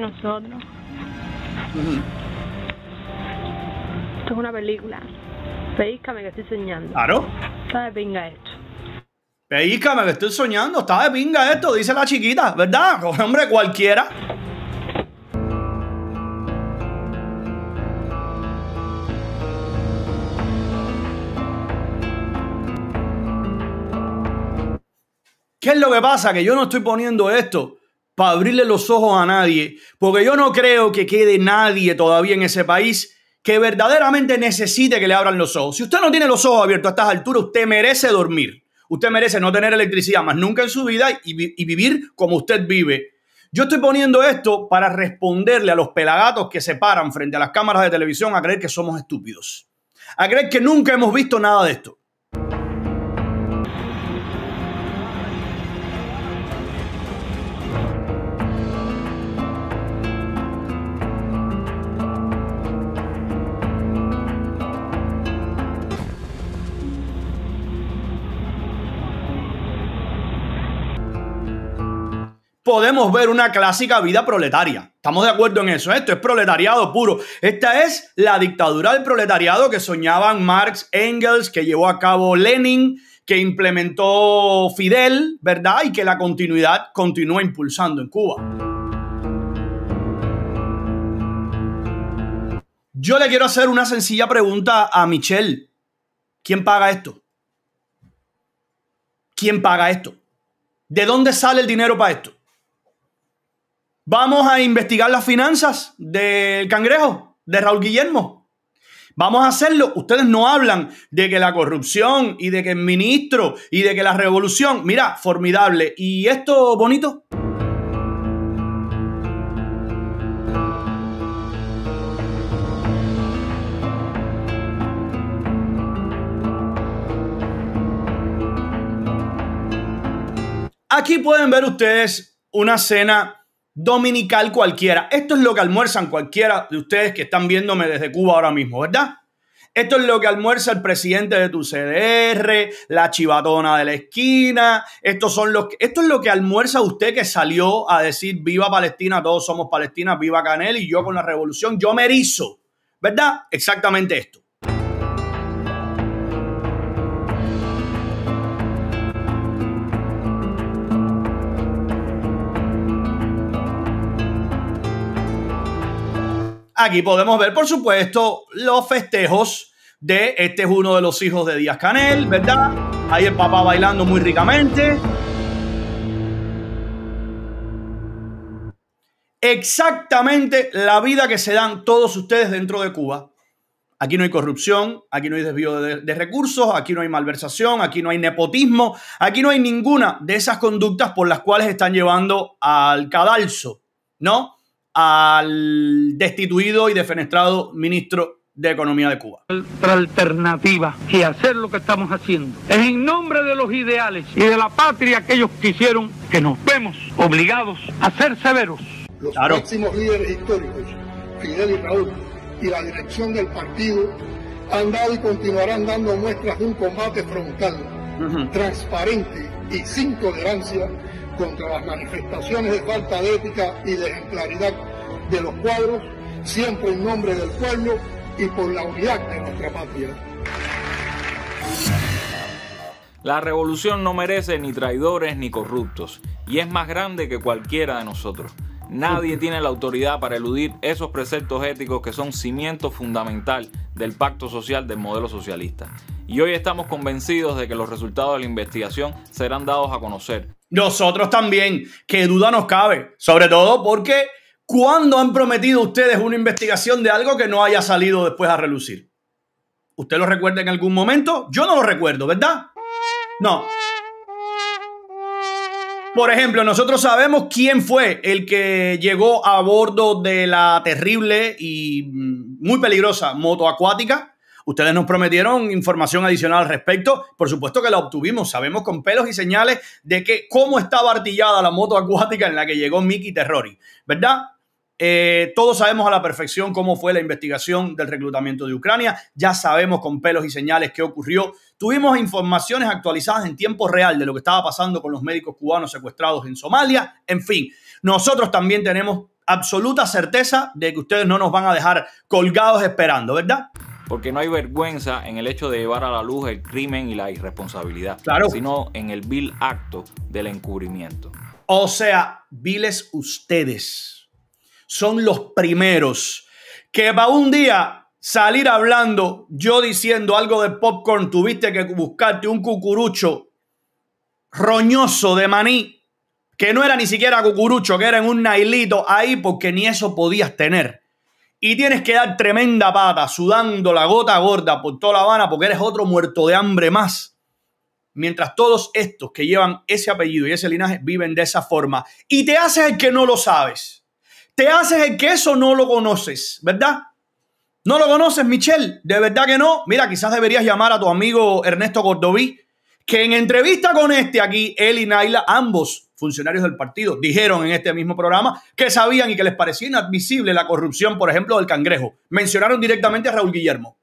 nosotros. Esto es una película. veícame que estoy soñando. Claro. Está de pinga esto. veícame que estoy soñando. Está de pinga esto, dice la chiquita, ¿verdad? Hombre, cualquiera. ¿Qué es lo que pasa? Que yo no estoy poniendo esto para abrirle los ojos a nadie, porque yo no creo que quede nadie todavía en ese país que verdaderamente necesite que le abran los ojos. Si usted no tiene los ojos abiertos a estas alturas, usted merece dormir. Usted merece no tener electricidad más nunca en su vida y, vivir como usted vive. Yo estoy poniendo esto para responderle a los pelagatos que se paran frente a las cámaras de televisión a creer que somos estúpidos, a creer que nunca hemos visto nada de esto. podemos ver una clásica vida proletaria. Estamos de acuerdo en eso. Esto es proletariado puro. Esta es la dictadura del proletariado que soñaban Marx, Engels, que llevó a cabo Lenin, que implementó Fidel, ¿verdad? Y que la continuidad continúa impulsando en Cuba. Yo le quiero hacer una sencilla pregunta a Michelle. ¿Quién paga esto? ¿Quién paga esto? ¿De dónde sale el dinero para esto? Vamos a investigar las finanzas del cangrejo, de Raúl Guillermo. Vamos a hacerlo. Ustedes no hablan de que la corrupción y de que el ministro y de que la revolución, mira, formidable. ¿Y esto bonito? Aquí pueden ver ustedes una cena dominical cualquiera. Esto es lo que almuerzan cualquiera de ustedes que están viéndome desde Cuba ahora mismo, ¿verdad? Esto es lo que almuerza el presidente de tu CDR, la chivatona de la esquina. son los, esto es lo que almuerza usted que salió a decir viva Palestina, todos somos Palestina, viva Canel y yo con la revolución, yo me erizo. ¿Verdad? Exactamente esto. Aquí podemos ver, por supuesto, los festejos de este es uno de los hijos de Díaz Canel, ¿verdad? Ahí el papá bailando muy ricamente. Exactamente la vida que se dan todos ustedes dentro de Cuba. Aquí no hay corrupción, aquí no hay desvío de, recursos, aquí no hay malversación, aquí no hay nepotismo, aquí no hay ninguna de esas conductas por las cuales están llevando al cadalso, ¿no? al destituido y defenestrado ministro de Economía de Cuba. Otra alternativa que hacer lo que estamos haciendo es en nombre de los ideales y de la patria que ellos quisieron que nos vemos obligados a ser severos. Los próximos líderes históricos, Fidel y Raúl, y la dirección del partido han dado y continuarán dando muestras de un combate frontal, transparente y sin tolerancia contra las manifestaciones de falta de ética y de ejemplaridad de los cuadros, siempre en nombre del pueblo y por la unidad de nuestra patria. La revolución no merece ni traidores ni corruptos, y es más grande que cualquiera de nosotros. Nadie tiene la autoridad para eludir esos preceptos éticos que son cimiento fundamental del pacto social del modelo socialista y hoy estamos convencidos de que los resultados de la investigación serán dados a conocer. Nosotros también, qué duda nos cabe, sobre todo porque ¿cuándo han prometido ustedes una investigación de algo que no haya salido después a relucir? ¿Usted lo recuerda en algún momento? Yo no lo recuerdo, ¿verdad? No. Por ejemplo, nosotros sabemos quién fue el que llegó a bordo de la terrible y mm, muy peligrosa moto acuática Ustedes nos prometieron información adicional al respecto. Por supuesto que la obtuvimos. Sabemos con pelos y señales de que cómo estaba artillada la moto acuática en la que llegó Mickey Terrori, ¿verdad? Eh, todos sabemos a la perfección cómo fue la investigación del reclutamiento de Ucrania. Ya sabemos con pelos y señales qué ocurrió. Tuvimos informaciones actualizadas en tiempo real de lo que estaba pasando con los médicos cubanos secuestrados en Somalia. En fin, nosotros también tenemos absoluta certeza de que ustedes no nos van a dejar colgados esperando, ¿verdad? porque no hay vergüenza en el hecho de llevar a la luz el crimen y la irresponsabilidad, sino en el vil acto del encubrimiento. O sea, viles ustedes son los primeros que va un día salir hablando, yo diciendo algo de popcorn, tuviste que buscarte un cucurucho roñoso de maní, que no era ni siquiera cucurucho, que era en un nailito ahí porque ni eso podías tener y tienes que dar tremenda pata, sudando la gota gorda por toda La Habana porque eres otro muerto de hambre más. Mientras todos estos que llevan ese apellido y ese linaje viven de esa forma. Y te haces el que no lo sabes. Te haces el que eso no lo conoces, ¿verdad? ¿No lo conoces, Michelle? ¿De verdad que no? Mira, quizás deberías llamar a tu amigo Ernesto Cordoví, que en entrevista con este aquí, él y Naila, ambos funcionarios del partido dijeron en este mismo programa que sabían y que les parecía inadmisible la corrupción, por ejemplo, del cangrejo. Mencionaron directamente a Raúl Guillermo.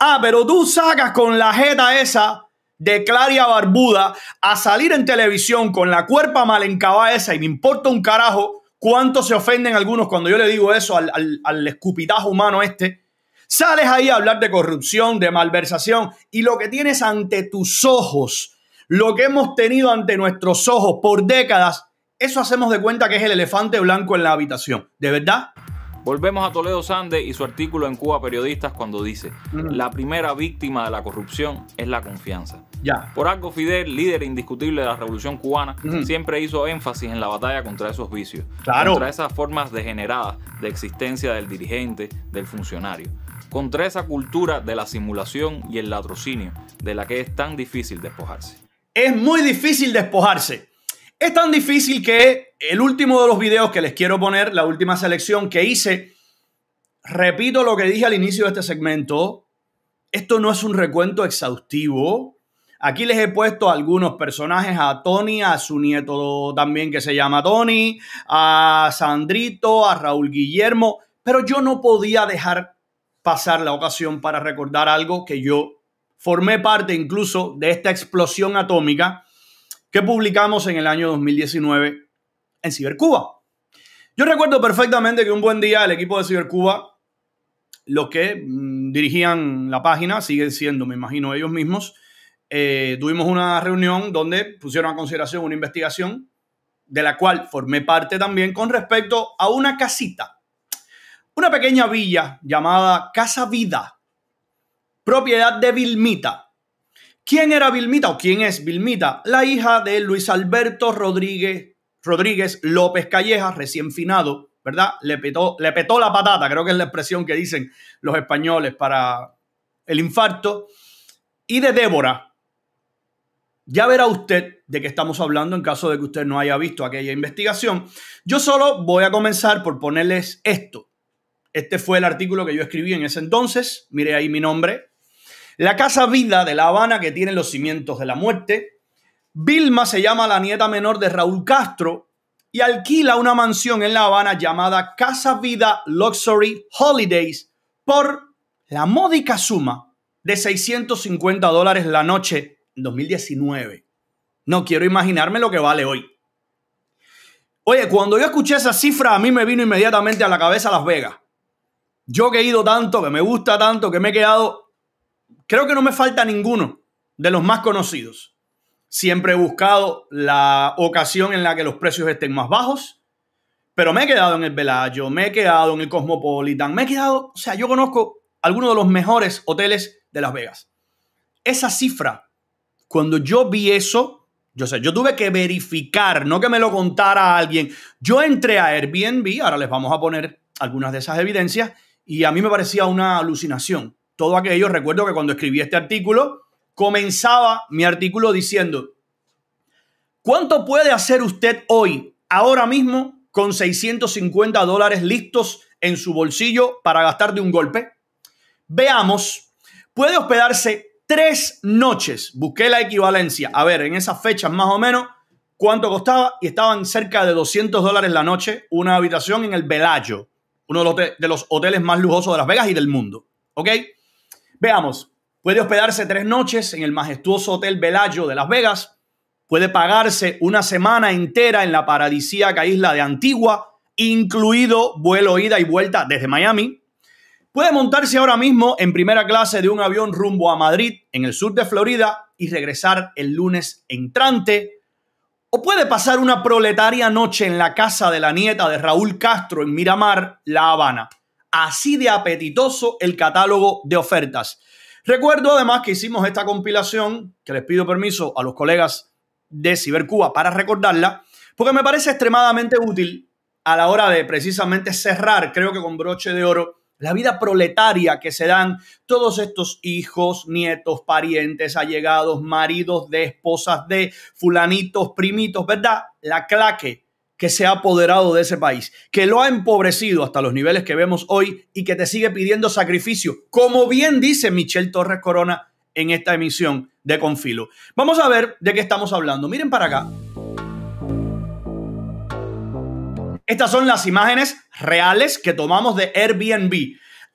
Ah, pero tú sacas con la jeta esa de Claria Barbuda a salir en televisión con la cuerpa mal encabada esa y me importa un carajo cuánto se ofenden algunos cuando yo le digo eso al, escupitajo humano este. Sales ahí a hablar de corrupción, de malversación y lo que tienes ante tus ojos lo que hemos tenido ante nuestros ojos por décadas, eso hacemos de cuenta que es el elefante blanco en la habitación. ¿De verdad? Volvemos a Toledo Sande y su artículo en Cuba Periodistas cuando dice, la primera víctima de la corrupción es la confianza. Ya. Por algo Fidel, líder indiscutible de la revolución cubana, siempre hizo énfasis en la batalla contra esos vicios, contra esas formas degeneradas de existencia del dirigente, del funcionario, contra esa cultura de la simulación y el latrocinio de la que es tan difícil despojarse es muy difícil despojarse. Es tan difícil que el último de los videos que les quiero poner, la última selección que hice, repito lo que dije al inicio de este segmento, esto no es un recuento exhaustivo. Aquí les he puesto algunos personajes, a Tony, a su nieto también que se llama Tony, a Sandrito, a Raúl Guillermo, pero yo no podía dejar pasar la ocasión para recordar algo que yo formé parte incluso de esta explosión atómica que publicamos en el año 2019 en Cibercuba. Yo recuerdo perfectamente que un buen día el equipo de Cibercuba, los que mm, dirigían la página, siguen siendo, me imagino, ellos mismos, eh, tuvimos una reunión donde pusieron a consideración una investigación de la cual formé parte también con respecto a una casita, una pequeña villa llamada Casa Vida, propiedad de Vilmita. ¿Quién era Vilmita o quién es Vilmita? La hija de Luis Alberto Rodríguez, Rodríguez López Calleja, recién finado, ¿verdad? Le petó, le petó la patata, creo que es la expresión que dicen los españoles para el infarto. Y de Débora, ya verá usted de qué estamos hablando en caso de que usted no haya visto aquella investigación. Yo solo voy a comenzar por ponerles esto. Este fue el artículo que yo escribí en ese entonces. Mire ahí mi nombre, la Casa Vida de La Habana, que tiene los cimientos de la muerte. Vilma se llama la nieta menor de Raúl Castro y alquila una mansión en La Habana llamada Casa Vida Luxury Holidays por la módica suma de 650 dólares la noche en 2019. No quiero imaginarme lo que vale hoy. Oye, cuando yo escuché esa cifra, a mí me vino inmediatamente a la cabeza Las Vegas. Yo he ido tanto, que me gusta tanto, que me he quedado Creo que no me falta ninguno de los más conocidos. Siempre he buscado la ocasión en la que los precios estén más bajos, pero me he quedado en el Velayo, me he quedado en el Cosmopolitan, me he quedado, o sea, yo conozco algunos de los mejores hoteles de Las Vegas. Esa cifra, cuando yo vi eso, yo sé, yo tuve que verificar, no que me lo contara alguien. Yo entré a Airbnb, ahora les vamos a poner algunas de esas evidencias, y a mí me parecía una alucinación todo aquello. Recuerdo que cuando escribí este artículo, comenzaba mi artículo diciendo, ¿cuánto puede hacer usted hoy, ahora mismo, con 650 dólares listos en su bolsillo para gastar de un golpe? Veamos, puede hospedarse tres noches, busqué la equivalencia, a ver, en esas fechas más o menos, cuánto costaba y estaban cerca de 200 dólares la noche una habitación en el Velayo, uno de los, hoteles más lujosos de Las Vegas y del mundo, ¿ok? Veamos, puede hospedarse tres noches en el majestuoso Hotel Velayo de Las Vegas, puede pagarse una semana entera en la paradisíaca isla de Antigua, incluido vuelo ida y vuelta desde Miami. Puede montarse ahora mismo en primera clase de un avión rumbo a Madrid, en el sur de Florida, y regresar el lunes entrante. O puede pasar una proletaria noche en la casa de la nieta de Raúl Castro en Miramar, La Habana así de apetitoso el catálogo de ofertas. Recuerdo además que hicimos esta compilación, que les pido permiso a los colegas de Cibercuba para recordarla, porque me parece extremadamente útil a la hora de precisamente cerrar, creo que con broche de oro, la vida proletaria que se dan todos estos hijos, nietos, parientes, allegados, maridos de esposas de fulanitos, primitos, ¿verdad? La claque que se ha apoderado de ese país, que lo ha empobrecido hasta los niveles que vemos hoy y que te sigue pidiendo sacrificio, como bien dice Michelle Torres Corona en esta emisión de Confilo. Vamos a ver de qué estamos hablando. Miren para acá. Estas son las imágenes reales que tomamos de Airbnb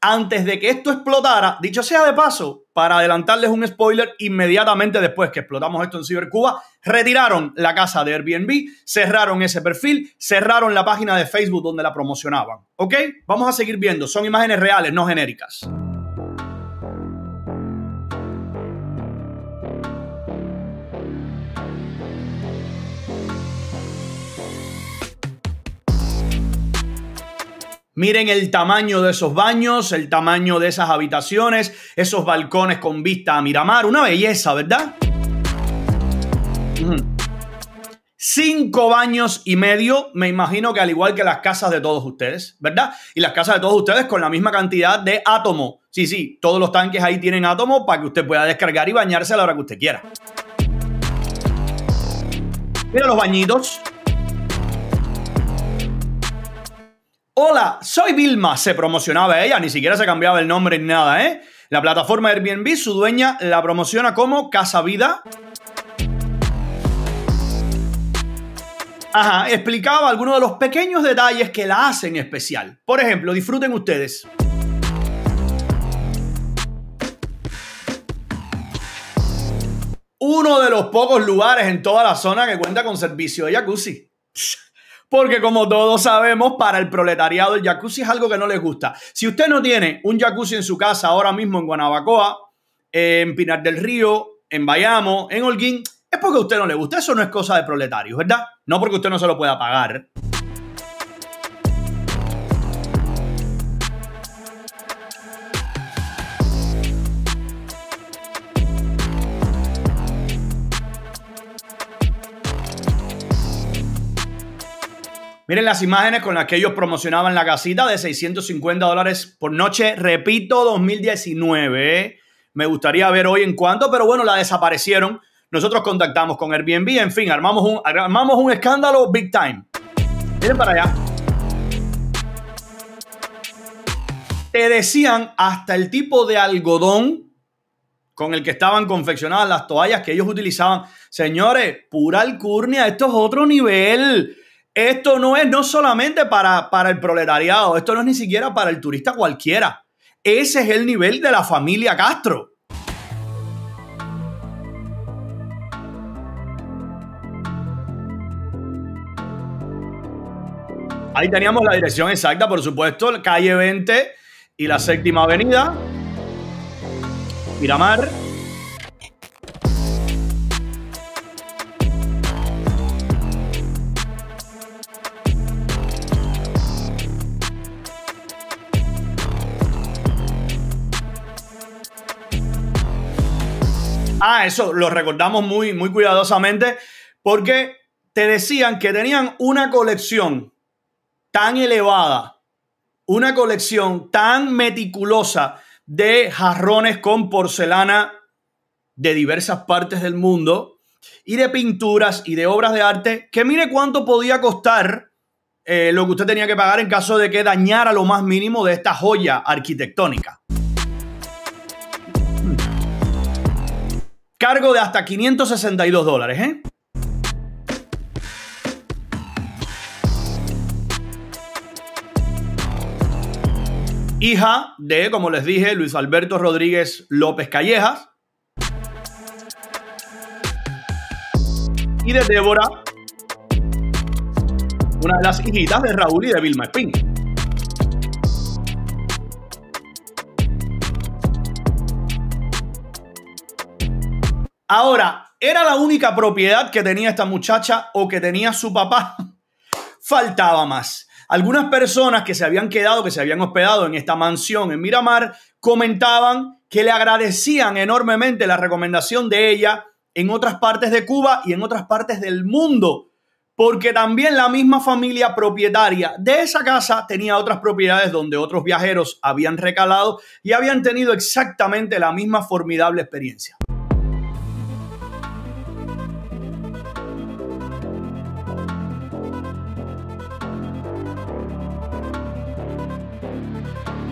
antes de que esto explotara, dicho sea de paso, para adelantarles un spoiler, inmediatamente después que explotamos esto en Cibercuba, retiraron la casa de Airbnb, cerraron ese perfil, cerraron la página de Facebook donde la promocionaban. ¿Ok? Vamos a seguir viendo, son imágenes reales, no genéricas. Miren el tamaño de esos baños, el tamaño de esas habitaciones, esos balcones con vista a Miramar. Una belleza, ¿verdad? Cinco baños y medio, me imagino que al igual que las casas de todos ustedes, ¿verdad? Y las casas de todos ustedes con la misma cantidad de átomo. Sí, sí, todos los tanques ahí tienen átomo para que usted pueda descargar y bañarse a la hora que usted quiera. Mira los bañitos, Hola, soy Vilma, se promocionaba ella, ni siquiera se cambiaba el nombre ni nada, ¿eh? La plataforma Airbnb, su dueña, la promociona como Casa Vida. Ajá, explicaba algunos de los pequeños detalles que la hacen especial. Por ejemplo, disfruten ustedes. Uno de los pocos lugares en toda la zona que cuenta con servicio de jacuzzi. Porque como todos sabemos, para el proletariado el jacuzzi es algo que no le gusta. Si usted no tiene un jacuzzi en su casa ahora mismo en Guanabacoa, en Pinar del Río, en Bayamo, en Holguín, es porque a usted no le gusta. Eso no es cosa de proletarios, ¿verdad? No porque usted no se lo pueda pagar. Miren las imágenes con las que ellos promocionaban la casita de 650 dólares por noche. Repito, 2019. ¿eh? Me gustaría ver hoy en cuanto, pero bueno, la desaparecieron. Nosotros contactamos con Airbnb, en fin, armamos un, armamos un escándalo big time. Miren para allá. Te decían hasta el tipo de algodón con el que estaban confeccionadas las toallas que ellos utilizaban. Señores, pura alcurnia, esto es otro nivel. Esto no es no solamente para, para el proletariado, esto no es ni siquiera para el turista cualquiera. Ese es el nivel de la familia Castro. Ahí teníamos la dirección exacta, por supuesto, calle 20 y la séptima avenida. Miramar. Ah, eso lo recordamos muy, muy cuidadosamente porque te decían que tenían una colección tan elevada, una colección tan meticulosa de jarrones con porcelana de diversas partes del mundo y de pinturas y de obras de arte, que mire cuánto podía costar eh, lo que usted tenía que pagar en caso de que dañara lo más mínimo de esta joya arquitectónica. Cargo de hasta 562 dólares, ¿eh? Hija de, como les dije, Luis Alberto Rodríguez López Callejas. Y de Débora, una de las hijitas de Raúl y de Vilma Espín. Ahora, ¿era la única propiedad que tenía esta muchacha o que tenía su papá? Faltaba más. Algunas personas que se habían quedado, que se habían hospedado en esta mansión en Miramar, comentaban que le agradecían enormemente la recomendación de ella en otras partes de Cuba y en otras partes del mundo, porque también la misma familia propietaria de esa casa tenía otras propiedades donde otros viajeros habían recalado y habían tenido exactamente la misma formidable experiencia.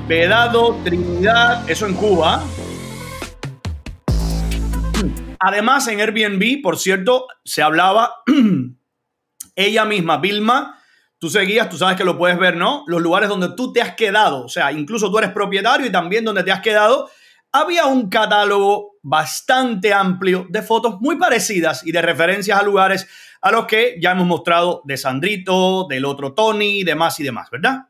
Vedado, Trinidad, eso en Cuba. Además, en Airbnb, por cierto, se hablaba ella misma, Vilma. Tú seguías, tú sabes que lo puedes ver, ¿no? Los lugares donde tú te has quedado, o sea, incluso tú eres propietario y también donde te has quedado, había un catálogo bastante amplio de fotos muy parecidas y de referencias a lugares a los que ya hemos mostrado de Sandrito, del otro Tony, y demás y demás, ¿verdad?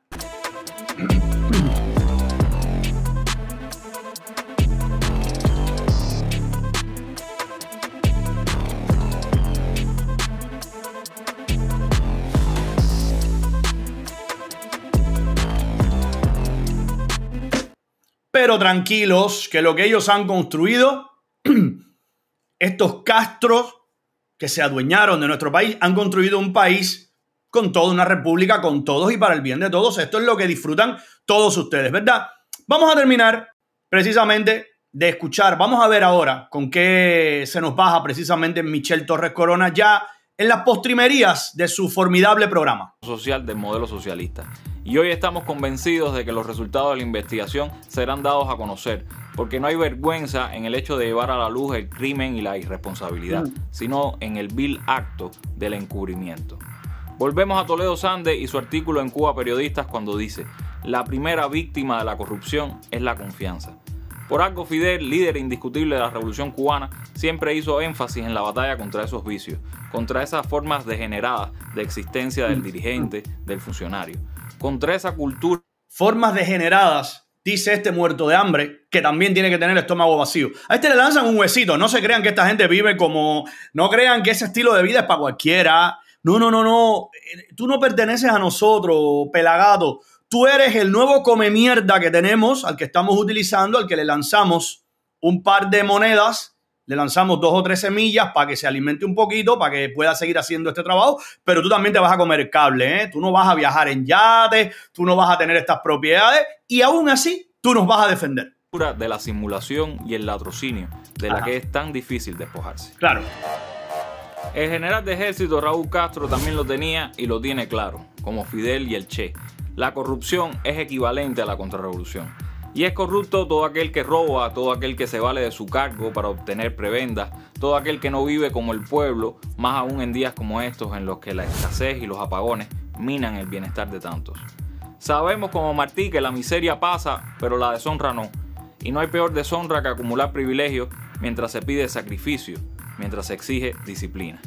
pero tranquilos que lo que ellos han construido, estos castros que se adueñaron de nuestro país, han construido un país con toda una república, con todos y para el bien de todos. Esto es lo que disfrutan todos ustedes, ¿verdad? Vamos a terminar precisamente de escuchar. Vamos a ver ahora con qué se nos baja precisamente Michel Torres Corona ya en las postrimerías de su formidable programa. Social del modelo socialista. Y hoy estamos convencidos de que los resultados de la investigación serán dados a conocer, porque no hay vergüenza en el hecho de llevar a la luz el crimen y la irresponsabilidad, mm. sino en el vil acto del encubrimiento. Volvemos a Toledo Sande y su artículo en Cuba Periodistas cuando dice, la primera víctima de la corrupción es la confianza. Por Fidel, líder indiscutible de la Revolución cubana, siempre hizo énfasis en la batalla contra esos vicios, contra esas formas degeneradas de existencia del dirigente, del funcionario, contra esa cultura. Formas degeneradas, dice este muerto de hambre, que también tiene que tener el estómago vacío. A este le lanzan un huesito, no se crean que esta gente vive como... No crean que ese estilo de vida es para cualquiera. No, no, no, no. Eh, tú no perteneces a nosotros, pelagato. Tú eres el nuevo come mierda que tenemos, al que estamos utilizando, al que le lanzamos un par de monedas, le lanzamos dos o tres semillas para que se alimente un poquito, para que pueda seguir haciendo este trabajo, pero tú también te vas a comer cable, ¿eh? tú no vas a viajar en yate, tú no vas a tener estas propiedades y aún así tú nos vas a defender. De la simulación y el latrocinio, de la que es tan difícil despojarse. Claro. El general de ejército Raúl Castro también lo tenía y lo tiene claro, como Fidel y el Che. La corrupción es equivalente a la contrarrevolución. Y es corrupto todo aquel que roba, todo aquel que se vale de su cargo para obtener prebendas, todo aquel que no vive como el pueblo, más aún en días como estos en los que la escasez y los apagones minan el bienestar de tantos. Sabemos como Martí que la miseria pasa, pero la deshonra no. Y no hay peor deshonra que acumular privilegios mientras se pide sacrificio, mientras se exige disciplina.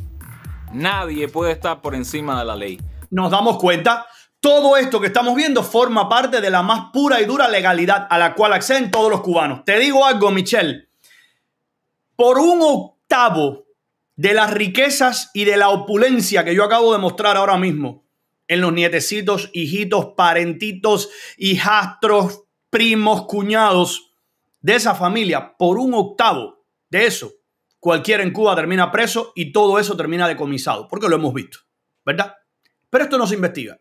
Nadie puede estar por encima de la ley. Nos damos cuenta todo esto que estamos viendo forma parte de la más pura y dura legalidad a la cual acceden todos los cubanos. Te digo algo, Michelle. Por un octavo de las riquezas y de la opulencia que yo acabo de mostrar ahora mismo en los nietecitos, hijitos, parentitos, hijastros, primos, cuñados de esa familia, por un octavo de eso, cualquiera en Cuba termina preso y todo eso termina decomisado, porque lo hemos visto, ¿verdad? Pero esto no se investiga.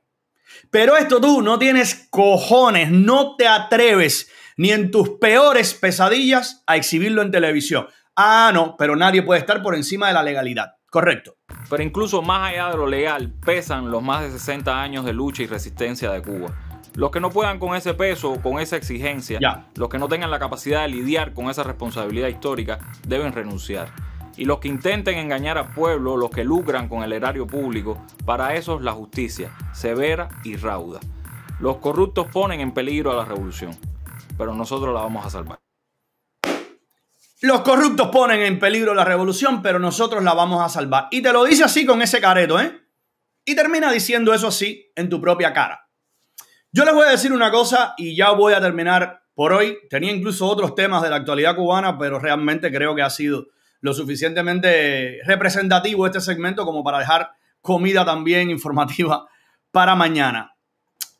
Pero esto tú no tienes cojones, no te atreves ni en tus peores pesadillas a exhibirlo en televisión. Ah, no, pero nadie puede estar por encima de la legalidad. Correcto. Pero incluso más allá de lo legal, pesan los más de 60 años de lucha y resistencia de Cuba. Los que no puedan con ese peso, con esa exigencia, los que no tengan la capacidad de lidiar con esa responsabilidad histórica, deben renunciar. Y los que intenten engañar al pueblo, los que lucran con el erario público, para esos la justicia, severa y rauda. Los corruptos ponen en peligro a la revolución, pero nosotros la vamos a salvar. Los corruptos ponen en peligro la revolución, pero nosotros la vamos a salvar. Y te lo dice así con ese careto, ¿eh? Y termina diciendo eso así en tu propia cara. Yo les voy a decir una cosa y ya voy a terminar por hoy. Tenía incluso otros temas de la actualidad cubana, pero realmente creo que ha sido lo suficientemente representativo este segmento como para dejar comida también informativa para mañana.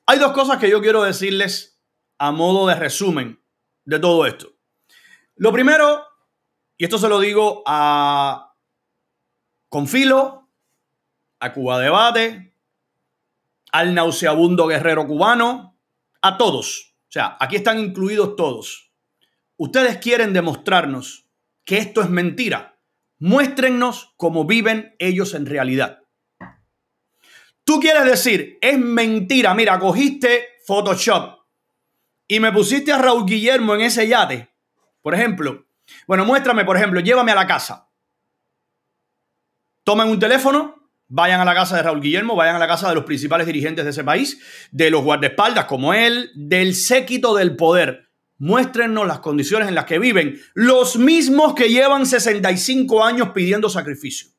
Hay dos cosas que yo quiero decirles a modo de resumen de todo esto. Lo primero, y esto se lo digo a Confilo, a Cuba Debate, al nauseabundo guerrero cubano, a todos. O sea, aquí están incluidos todos. Ustedes quieren demostrarnos que esto es mentira. Muéstrennos cómo viven ellos en realidad. Tú quieres decir, es mentira. Mira, cogiste Photoshop y me pusiste a Raúl Guillermo en ese yate. Por ejemplo, bueno, muéstrame, por ejemplo, llévame a la casa. Tomen un teléfono, vayan a la casa de Raúl Guillermo, vayan a la casa de los principales dirigentes de ese país, de los guardaespaldas como él, del séquito del poder muéstrenos las condiciones en las que viven los mismos que llevan 65 años pidiendo sacrificio.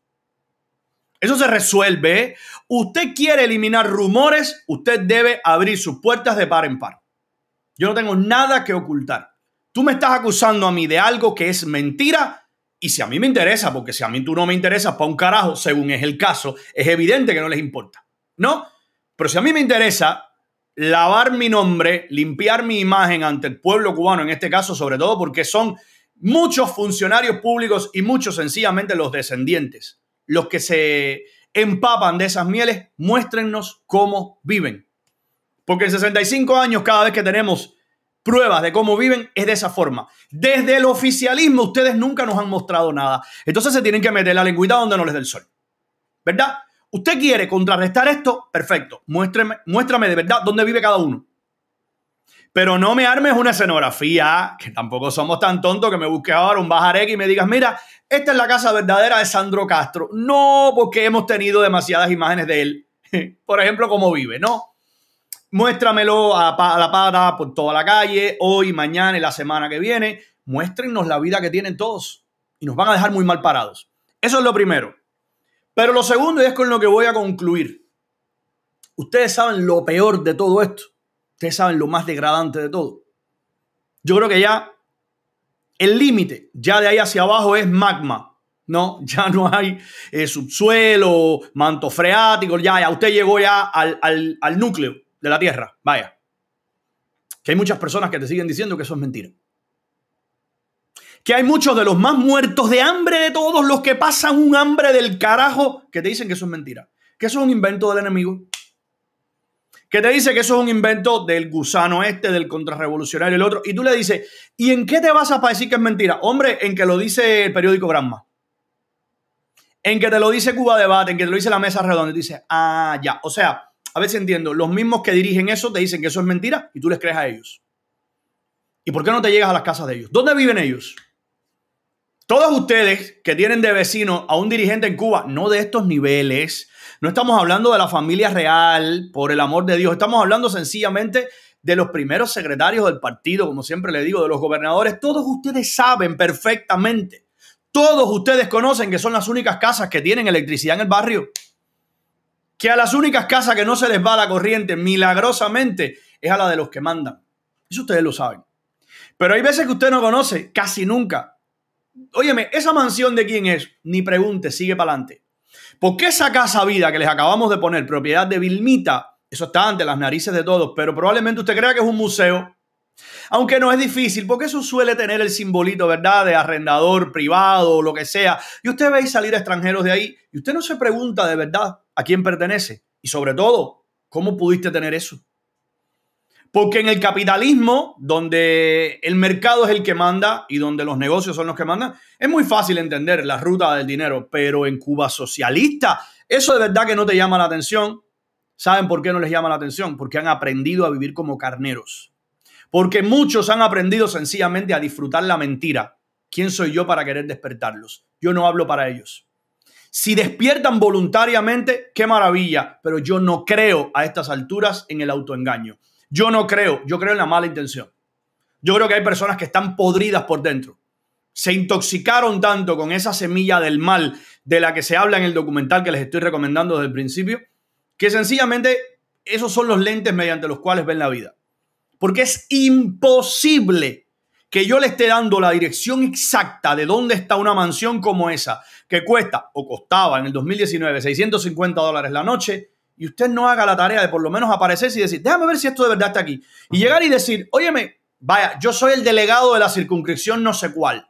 Eso se resuelve. Usted quiere eliminar rumores, usted debe abrir sus puertas de par en par. Yo no tengo nada que ocultar. Tú me estás acusando a mí de algo que es mentira y si a mí me interesa, porque si a mí tú no me interesas para un carajo, según es el caso, es evidente que no les importa. ¿No? Pero si a mí me interesa lavar mi nombre, limpiar mi imagen ante el pueblo cubano, en este caso sobre todo porque son muchos funcionarios públicos y muchos sencillamente los descendientes, los que se empapan de esas mieles, muéstrenos cómo viven. Porque en 65 años cada vez que tenemos pruebas de cómo viven es de esa forma. Desde el oficialismo ustedes nunca nos han mostrado nada. Entonces se tienen que meter la lengüita donde no les dé el sol. ¿Verdad? ¿Usted quiere contrarrestar esto? Perfecto. Muéstrame, muéstrame de verdad dónde vive cada uno. Pero no me armes una escenografía, que tampoco somos tan tontos que me busque ahora un bajaré y me digas, mira, esta es la casa verdadera de Sandro Castro. No, porque hemos tenido demasiadas imágenes de él. Por ejemplo, cómo vive, ¿no? Muéstramelo a, a la pata por toda la calle, hoy, mañana y la semana que viene. Muéstrenos la vida que tienen todos y nos van a dejar muy mal parados. Eso es lo primero. Pero lo segundo, y es con lo que voy a concluir, ustedes saben lo peor de todo esto, ustedes saben lo más degradante de todo. Yo creo que ya el límite, ya de ahí hacia abajo, es magma. No, ya no hay eh, subsuelo, manto freático, ya, ya usted llegó ya al, al núcleo de la Tierra. Vaya. Que hay muchas personas que te siguen diciendo que eso es mentira que hay muchos de los más muertos de hambre de todos los que pasan un hambre del carajo que te dicen que eso es mentira, que eso es un invento del enemigo, que te dice que eso es un invento del gusano este, del contrarrevolucionario, el otro, y tú le dices, ¿y en qué te vas a decir que es mentira? Hombre, en que lo dice el periódico Granma, en que te lo dice Cuba Debate, en que te lo dice la Mesa Redonda, y ah, ya, o sea, a veces entiendo, los mismos que dirigen eso te dicen que eso es mentira y tú les crees a ellos. ¿Y por qué no te llegas a las casas de ellos? ¿Dónde viven ellos? Todos ustedes que tienen de vecino a un dirigente en Cuba, no de estos niveles, no estamos hablando de la familia real, por el amor de Dios, estamos hablando sencillamente de los primeros secretarios del partido, como siempre le digo, de los gobernadores, todos ustedes saben perfectamente, todos ustedes conocen que son las únicas casas que tienen electricidad en el barrio, que a las únicas casas que no se les va la corriente milagrosamente es a la de los que mandan. Eso ustedes lo saben. Pero hay veces que usted no conoce, casi nunca, Óyeme, ¿esa mansión de quién es? Ni pregunte, sigue para adelante. Porque esa casa vida que les acabamos de poner, propiedad de Vilmita, eso está ante las narices de todos, pero probablemente usted crea que es un museo. Aunque no es difícil, porque eso suele tener el simbolito, ¿verdad? De arrendador privado o lo que sea. Y usted ve salir extranjeros de ahí y usted no se pregunta de verdad a quién pertenece. Y sobre todo, ¿cómo pudiste tener eso? Porque en el capitalismo, donde el mercado es el que manda y donde los negocios son los que mandan, es muy fácil entender la ruta del dinero, pero en Cuba socialista, eso de verdad que no te llama la atención. ¿Saben por qué no les llama la atención? Porque han aprendido a vivir como carneros. Porque muchos han aprendido sencillamente a disfrutar la mentira. ¿Quién soy yo para querer despertarlos? Yo no hablo para ellos. Si despiertan voluntariamente, qué maravilla, pero yo no creo a estas alturas en el autoengaño. Yo no creo, yo creo en la mala intención. Yo creo que hay personas que están podridas por dentro. Se intoxicaron tanto con esa semilla del mal de la que se habla en el documental que les estoy recomendando desde el principio, que sencillamente esos son los lentes mediante los cuales ven la vida. Porque es imposible que yo le esté dando la dirección exacta de dónde está una mansión como esa, que cuesta o costaba en el 2019 650 dólares la noche, y usted no haga la tarea de por lo menos aparecerse y decir, déjame ver si esto de verdad está aquí. Y llegar y decir, óyeme, vaya, yo soy el delegado de la circunscripción no sé cuál.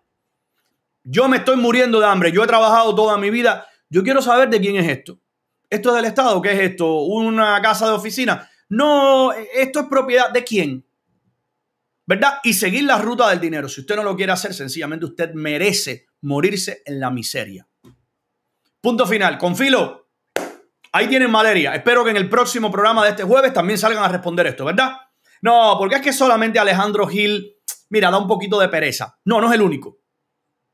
Yo me estoy muriendo de hambre, yo he trabajado toda mi vida, yo quiero saber de quién es esto. ¿Esto es del Estado? ¿Qué es esto? ¿Una casa de oficina? No, esto es propiedad de quién. ¿Verdad? Y seguir la ruta del dinero. Si usted no lo quiere hacer, sencillamente usted merece morirse en la miseria. Punto final. Confilo. Ahí tienen Valeria. Espero que en el próximo programa de este jueves también salgan a responder esto, ¿verdad? No, porque es que solamente Alejandro Gil, mira, da un poquito de pereza. No, no es el único.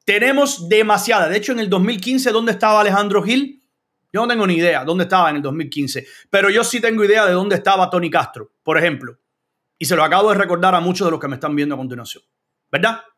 Tenemos demasiada. De hecho, en el 2015, ¿dónde estaba Alejandro Gil? Yo no tengo ni idea dónde estaba en el 2015, pero yo sí tengo idea de dónde estaba Tony Castro, por ejemplo. Y se lo acabo de recordar a muchos de los que me están viendo a continuación. ¿Verdad?